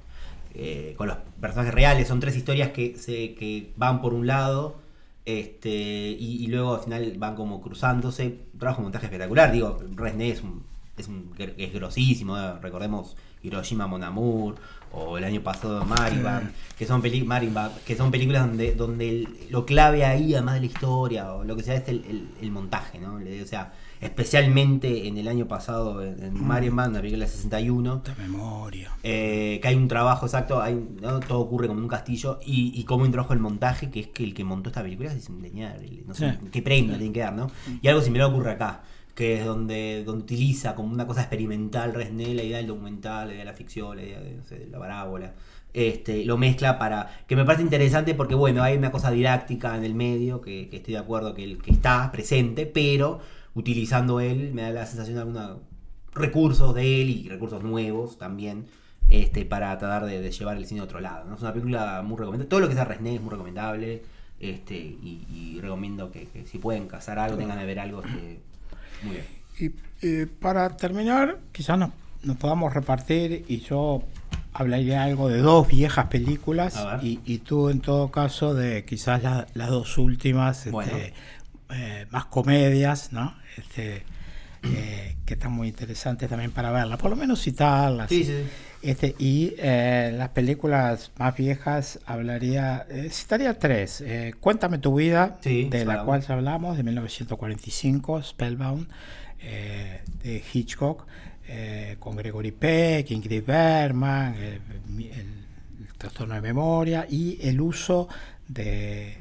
eh, con los personajes reales. Son tres historias que, se, van por un lado este, y, luego al final van como cruzándose. trabajo de montaje espectacular. Digo, resné es un es, es grosísimo. Eh, recordemos Hiroshima Mon Amour o el año pasado Mariban, que son, que son películas donde, donde lo clave ahí, además de la historia o lo que sea, es el, montaje, ¿no? O sea, especialmente en el año pasado en, en mm. la película 61. De memoria. Eh, que hay un trabajo exacto, hay, ¿no? todo ocurre como un castillo y, y cómo introdujo el montaje, que es que el que montó esta película es un no qué premio tiene que dar, ¿no? Mm. Y algo similar ocurre acá que es donde, donde utiliza como una cosa experimental Resné la idea del documental, la idea de la ficción, la idea de, la parábola. Este, lo mezcla para. que me parece interesante porque, bueno, hay una cosa didáctica en el medio que, estoy de acuerdo que, que está presente, pero utilizando él me da la sensación de algunos recursos de él y recursos nuevos también. Este, para tratar de, llevar el cine a otro lado. ¿no? Es una película muy recomendable. Todo lo que sea Resné es muy recomendable. Este, y, recomiendo que, si pueden cazar algo, tengan a ver algo, este, y eh, para terminar, quizás nos, nos, podamos repartir y yo hablaré algo de dos viejas películas y, tú en todo caso de quizás las dos últimas, este, eh, más comedias, ¿no? Este, eh, que están muy interesantes también para verlas, por lo menos citarlas. Este, y eh, las películas más viejas hablaría, eh, citaría tres. Cuéntame tu vida, de la cual hablamos, de 1945, Spellbound, de Hitchcock, con Gregory Peck, Ingrid Bergman, el trastorno de memoria y el uso de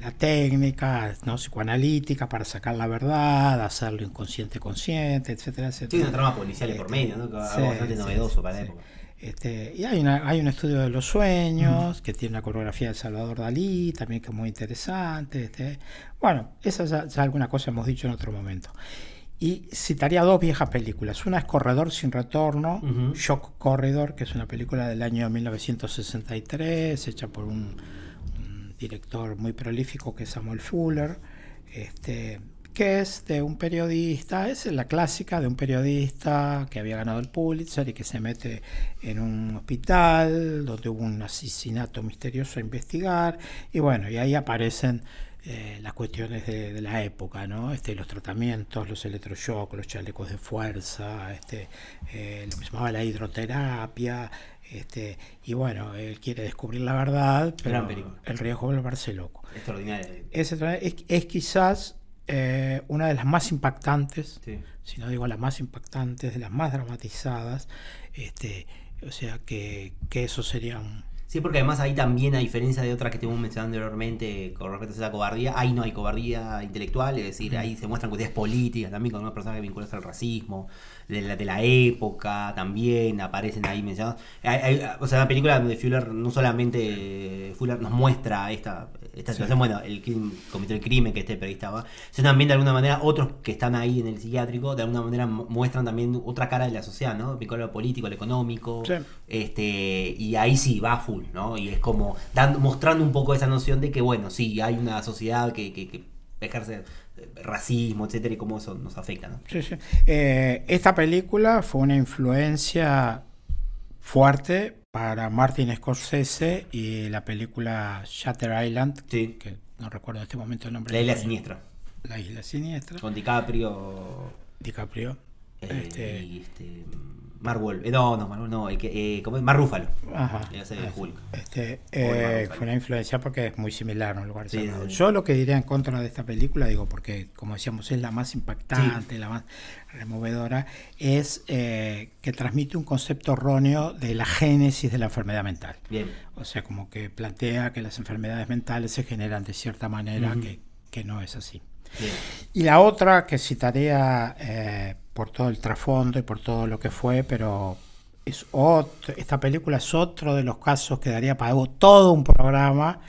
la técnica ¿no? psicoanalítica para sacar la verdad, hacerlo inconsciente consciente, etcétera, etcétera. Sí, una trama policial y por este, medio, ¿no? bastante novedoso para la época. Este, y hay, hay un estudio de los sueños que tiene una coreografía de Salvador Dalí, también que es muy interesante. Este. Bueno, esa ya, alguna cosa hemos dicho en otro momento. Y citaría dos viejas películas. Una es Corredor sin retorno, Shock Corridor, que es una película del año 1963, hecha por un director muy prolífico que es Samuel Fuller, este, que es de un periodista, es la clásica de un periodista que había ganado el Pulitzer y que se mete en un hospital donde hubo un asesinato misterioso a investigar, y bueno, y ahí aparecen eh, las cuestiones de, la época, ¿no? Este, los tratamientos, los electroshocks, los chalecos de fuerza, este, eh, lo mismo la hidroterapia, este, y bueno, él quiere descubrir la verdad, pero el riesgo de volverse loco. Extraordinaria. Es, es, quizás eh, una de las más impactantes, si no digo las más impactantes, de las más dramatizadas. Este, o sea que, que eso sería un, Sí, porque además ahí también, a diferencia de otras que estuvimos mencionando anteriormente con respecto a esa cobardía, ahí no hay cobardía intelectual, es decir, ahí se muestran cuestiones políticas también con unas personas vincula al racismo, de la, de la época también, aparecen ahí mencionados. o sea, la película de Fuller no solamente eh, Fuller nos muestra esta esta situación, bueno, el que cometió el crimen que este periodista va sino también de alguna manera otros que están ahí en el psiquiátrico, de alguna manera muestran también otra cara de la sociedad, ¿no? El político, el económico, este, y ahí sí va full, ¿no? Y es como dando, mostrando un poco esa noción de que, bueno, sí, hay una sociedad que, que, ejerce eh, racismo, etcétera, y cómo eso nos afecta, ¿no? Sí, sí. Eh, esta película fue una influencia fuerte para Martin Scorsese y la película Shutter Island, que no recuerdo en este momento el nombre. La isla siniestra. La isla siniestra. Con DiCaprio. DiCaprio. Eh, este... este Mark no, no, no, que, eh, ¿cómo es? Este, eh, fue una influencia porque es muy similar no Yo lo que diría en contra de esta película, digo, porque como decíamos, es la más impactante, la más removedora, es eh, que transmite un concepto erróneo de la génesis de la enfermedad mental. Bien. O sea, como que plantea que las enfermedades mentales se generan de cierta manera que, no es así. Y la otra que citaría por todo el trasfondo y por todo lo que fue, pero es esta película es otro de los casos que daría para todo un programa.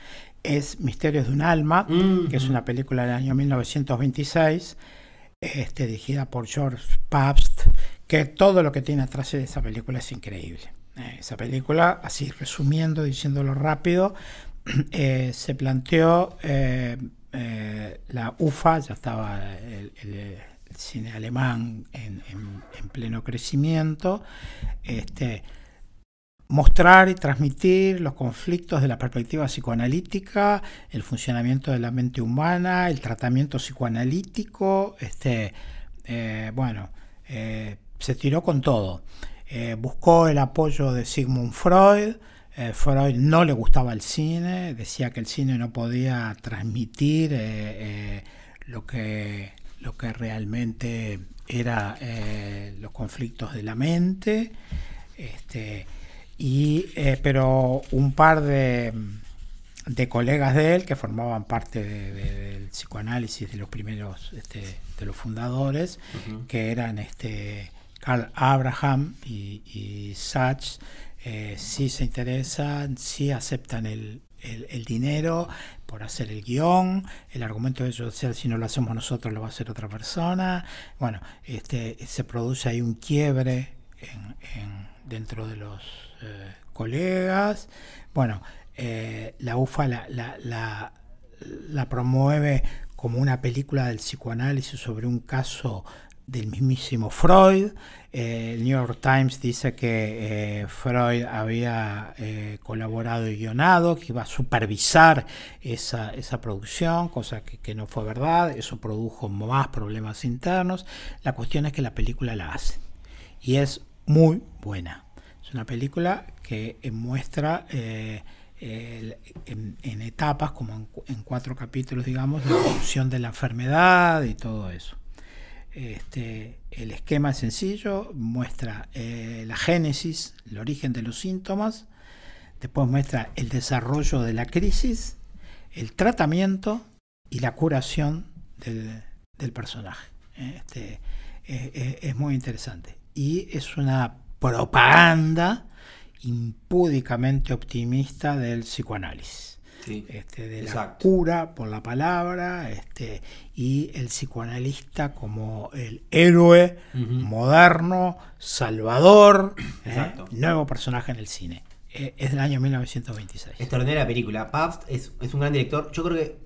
Es Misterios de un alma, que es una película del año 1926, este, dirigida por George Pabst, que todo lo que tiene atrás de esa película es increíble. Eh, esa película, así resumiendo, diciéndolo rápido, [CLEARS THROAT] eh, se planteó eh, la UFA, ya estaba el cine alemán en, pleno crecimiento, este, mostrar y transmitir los conflictos de la perspectiva psicoanalítica, el funcionamiento de la mente humana, el tratamiento psicoanalítico, este, eh, bueno, eh, se tiró con todo. Eh, buscó el apoyo de Sigmund Freud, Freud no le gustaba el cine, decía que el cine no podía transmitir lo que lo que realmente era eh, los conflictos de la mente, este, y, eh, pero un par de, colegas de él que formaban parte del psicoanálisis de los primeros, este, de los fundadores, que eran este, Carl Abraham y, y Sachs, eh, sí se interesan, sí aceptan el, el, dinero, por hacer el guión, el argumento de eso, si no lo hacemos nosotros lo va a hacer otra persona. Bueno, este, se produce ahí un quiebre dentro de los eh, colegas. Bueno, eh, la UFA la, la promueve como una película del psicoanálisis sobre un caso del mismísimo Freud. Eh, el New York Times dice que eh, Freud había eh, colaborado y guionado, que iba a supervisar esa, producción, cosa que, no fue verdad, eso produjo más problemas internos. La cuestión es que la película la hace y es muy buena. Es una película que muestra... en, etapas, como en, cuatro capítulos, digamos, la evolución de la enfermedad y todo eso. Este, el esquema es sencillo, muestra eh, la génesis, el origen de los síntomas, después muestra el desarrollo de la crisis, el tratamiento y la curación del, personaje. Este, eh, eh, es muy interesante. Y es una propaganda impúdicamente optimista del psicoanálisis este, de la cura por la palabra, este, y el psicoanalista como el héroe moderno, salvador, ¿eh? nuevo personaje en el cine. Eh, es del año 1926. Extraordinaria película. Pabst es, un gran director. Yo creo que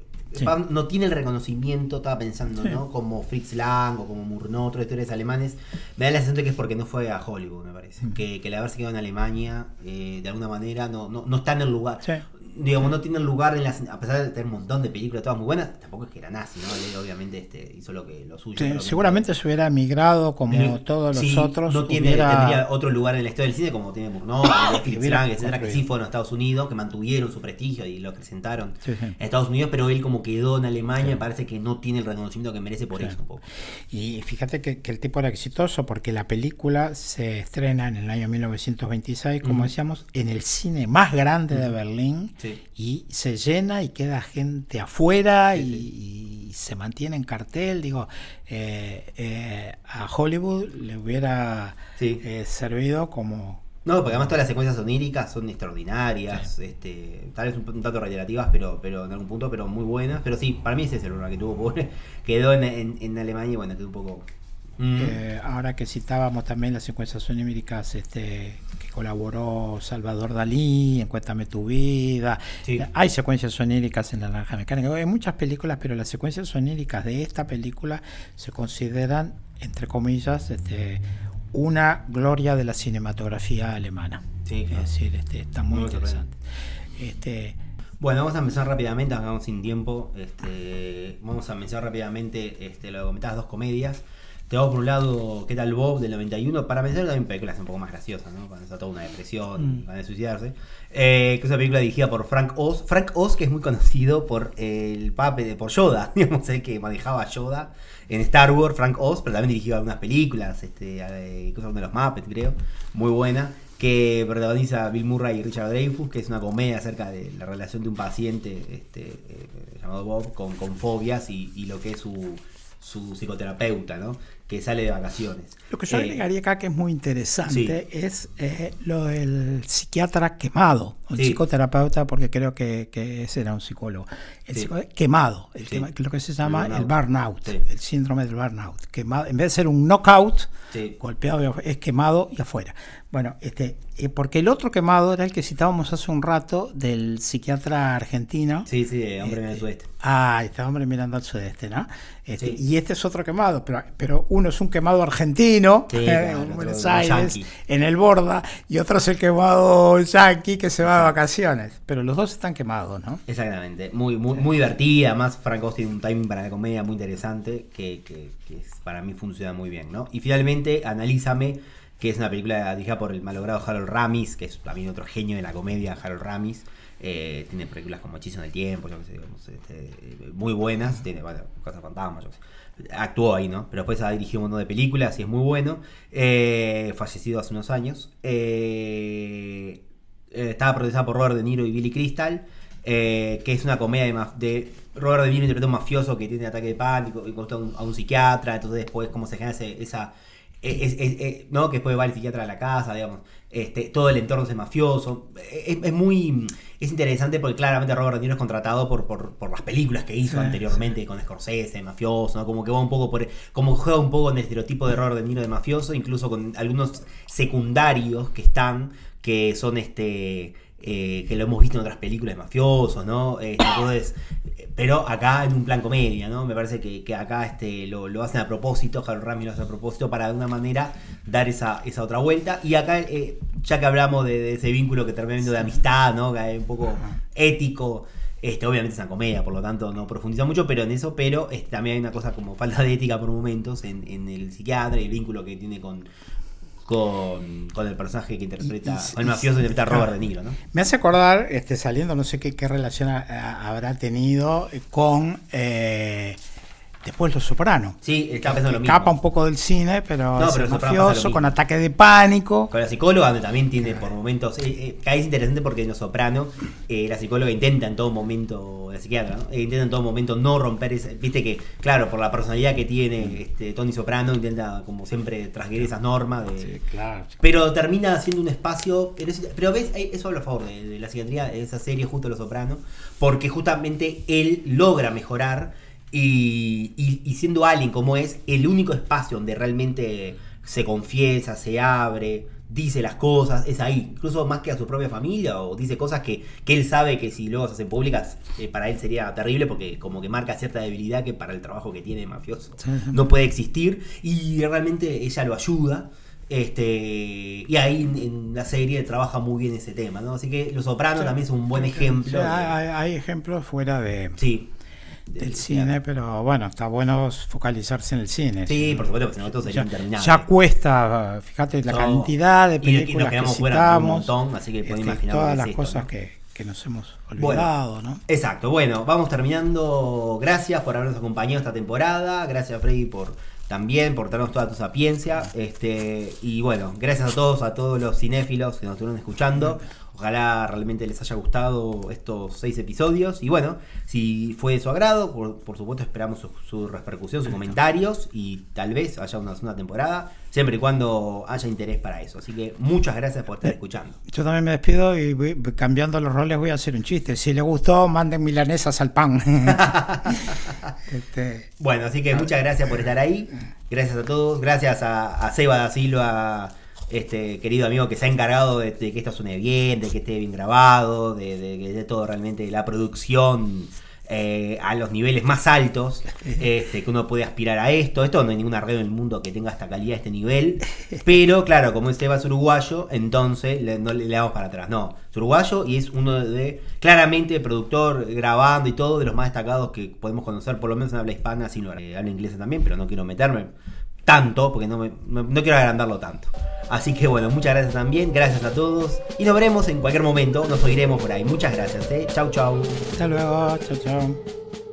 no tiene el reconocimiento, estaba pensando, ¿no? Como Fritz Lang o como Murnau, otros directores alemanes. Me da la sensación de que es porque no fue a Hollywood, me parece. Que, que la haberse quedado en Alemania, eh, de alguna manera, no, no, no, está en el lugar digamos, no tiene lugar en las, a pesar de tener un montón de películas todas muy buenas, tampoco es que era nazi, ¿no? Él eh, obviamente este, hizo lo que suyo. seguramente se hubiera emigrado como todos los otros. No tiene, tendría otro lugar en la historia del cine como tiene Murnau, [COUGHS] etcétera, que sí fueron a Estados Unidos, que mantuvieron su prestigio y lo presentaron en Estados Unidos, pero él como quedó en Alemania, parece que no tiene el reconocimiento que merece por eso Y fíjate que, el tipo era exitoso porque la película se estrena en el año 1926, como decíamos, en el cine más grande de Berlín. Y se llena y queda gente afuera y, se mantiene en cartel. Digo, eh, eh, a Hollywood le hubiera eh, servido como... No, porque además todas las secuencias oníricas son extraordinarias, este, tal vez un, tanto reiterativas, pero, pero en algún punto, pero muy buenas. Pero sí, para mí ese es el problema que tuvo, pobre, [LAUGHS] quedó en, en Alemania y bueno, quedó un poco Mm. Eh, ahora que citábamos también las secuencias soníricas este, que colaboró Salvador Dalí, en Cuéntame tu vida. Hay secuencias soníricas en La Naranja Mecánica. Hay muchas películas, pero las secuencias soníricas de esta película se consideran, entre comillas, este, una gloria de la cinematografía alemana. Es decir, este, está muy, interesante. Este, bueno, vamos a empezar rápidamente, acabamos sin tiempo. Este, vamos a mencionar rápidamente, este, lo comentabas, dos comedias hago por un lado, ¿qué tal Bob del 91? Para pensar también películas un poco más graciosas, ¿no? Cuando está toda una depresión, van mm. a suicidarse. Eh, que es una película dirigida por Frank Oz. Frank Oz, que es muy conocido por el papel de por Yoda, [LAUGHS] digamos, que manejaba Yoda en Star Wars, Frank Oz, pero también dirigió algunas películas, este, eh, cosas de los Muppets, creo. Muy buena que protagoniza Bill Murray y Richard Dreyfus, que es una comedia acerca de la relación de un paciente este, eh, llamado Bob con, con fobias y, lo que es su, su psicoterapeuta, ¿no? que sale de vacaciones. Lo que yo le eh, agregaría acá que es muy interesante es eh, lo del psiquiatra quemado, un psicoterapeuta, porque creo que, que, ese era un psicólogo. El quemado, el tema, lo que se llama el burnout, el, síndrome del burnout. Quemado, en vez de ser un knockout, golpeado es quemado y afuera. Bueno, este, eh, porque el otro quemado era el que citábamos hace un rato del psiquiatra argentino. Sí, sí, hombre mirando al este, sudeste. Ah, este hombre mirando al sudeste, ¿no? Este, y este es otro quemado, pero, pero uno es un quemado argentino eh, en Buenos Aires, en el Borda, y otro es el quemado yanqui que se va de vacaciones. Pero los dos están quemados, ¿no? Exactamente. Muy, muy, divertida. Además, Frank tiene un timing para la comedia muy interesante que, para mí funciona muy bien, ¿no? Y finalmente, analízame que es una película dirigida por el malogrado Harold Ramis, que es también otro genio de la comedia, Harold Ramis. Eh, tiene películas como Hechizo en el Tiempo, yo qué sé, este, eh, muy buenas, tiene bueno, Cosas yo qué sé actuó ahí, ¿no? Pero después ha dirigido un montón de películas y es muy bueno. Eh, fallecido hace unos años. Eh, eh, estaba protagonizada por Robert De Niro y Billy Crystal. que es una comedia de, Robert De Niro interpreta un mafioso que tiene ataque de pánico y consulta a, un, psiquiatra. Entonces, después, cómo se genera esa. E, e, ¿no? Que después va el psiquiatra a la casa, digamos este, todo el entorno es mafioso. E-, es, muy es interesante porque claramente Robert De Niro es contratado por, por, las películas que hizo anteriormente con Scorsese, mafioso, como que va un poco por e, como juega un poco en el estereotipo de Robert De Niro de mafioso, incluso con algunos secundarios que están que son este eh, que lo hemos visto en otras películas de mafiosos, ¿no? Este, [COUGHS] entonces, pero acá en un plan comedia, ¿no? Me parece que, acá este, lo, hacen a propósito, Harold Rami lo hace a propósito para de una manera dar esa, esa otra vuelta. Y acá, eh, ya que hablamos de, ese vínculo que termina viendo de amistad, ¿no? Que es un poco ético. Este, obviamente es una comedia, por lo tanto no profundiza mucho pero en eso, pero este, también hay una cosa como falta de ética por momentos en, en el psiquiatra y el vínculo que tiene con, con, con el personaje que interpreta, con el mafioso que interpreta Robert De Niro. ¿no? Me hace acordar, este, saliendo, no sé qué, qué relación habrá tenido con... Eh, Después Los Sopranos. Sí, está que, lo Escapa un poco del cine, pero, es con ataque de pánico. Con la psicóloga, también tiene por momentos. Eh, eh es interesante porque en Los soprano eh, la psicóloga intenta en todo momento, la psiquiatra, ¿no? Eh, intenta en todo momento no romper ese. Viste que, claro, por la personalidad que tiene mm. este, Tony Soprano, intenta como siempre trasguir esas normas. sí, claro. Pero termina haciendo un espacio. Pero, ves, eso habla a favor de, la psiquiatría, de esa serie, justo Los soprano porque justamente él logra mejorar y, siendo alguien como es, el único espacio donde realmente se confiesa, se abre, dice las cosas, es ahí. Incluso más que a su propia familia o dice cosas que, él sabe que si luego se hacen públicas, eh, para él sería terrible porque como que marca cierta debilidad que para el trabajo que tiene mafioso no puede existir. Y realmente ella lo ayuda. Este, y ahí en, la serie trabaja muy bien ese tema, ¿no? Así que Los Sopranos también es un buen ejemplo. hay, hay, ejemplos fuera de, sí del cine, pero bueno, está bueno focalizarse en el cine. Sí, por supuesto, porque nosotros sería ya, ya cuesta, fíjate la cantidad de películas que citamos, un así que este, imaginar todas las cosas que, nos hemos olvidado, ¿no? Exacto. Bueno, vamos terminando. Gracias por habernos acompañado esta temporada. Gracias Freddy por también por darnos toda tu sapiencia. Este, y bueno, gracias a todos, a todos los cinéfilos que nos estuvieron escuchando. Ojalá realmente les haya gustado estos seis episodios. Y bueno, si fue de su agrado, por, supuesto esperamos su, repercusión, sus comentarios y tal vez haya una segunda temporada, siempre y cuando haya interés para eso. Así que muchas gracias por estar eh, escuchando. Yo también me despido y cambiando los roles voy a hacer un chiste. Si les gustó, manden milanesas al pan. [LAUGHS] [LAUGHS] Este, bueno, así que muchas gracias por estar ahí. Gracias a todos. Gracias a, a Seba da Silva este querido amigo que se ha encargado de, que esto suene bien, de que esté bien grabado, de, que esté todo realmente la producción eh, a los niveles más altos [LAUGHS] este, que uno puede aspirar a esto. Esto no hay ninguna red en el mundo que tenga esta calidad, este nivel. Pero claro, como este va es uruguayo, entonces le, no le, damos para atrás. No, es uruguayo y es uno de, claramente, productor, grabando y todo, de los más destacados que podemos conocer, por lo menos en habla hispana, sino eh, habla inglés también, pero no quiero meterme tanto, porque no, quiero agrandarlo tanto. Así que bueno, muchas gracias también, gracias a todos. Y nos veremos en cualquier momento, nos oiremos por ahí. Muchas gracias, ¿eh? Chau, chau. Hasta luego, chau, chau.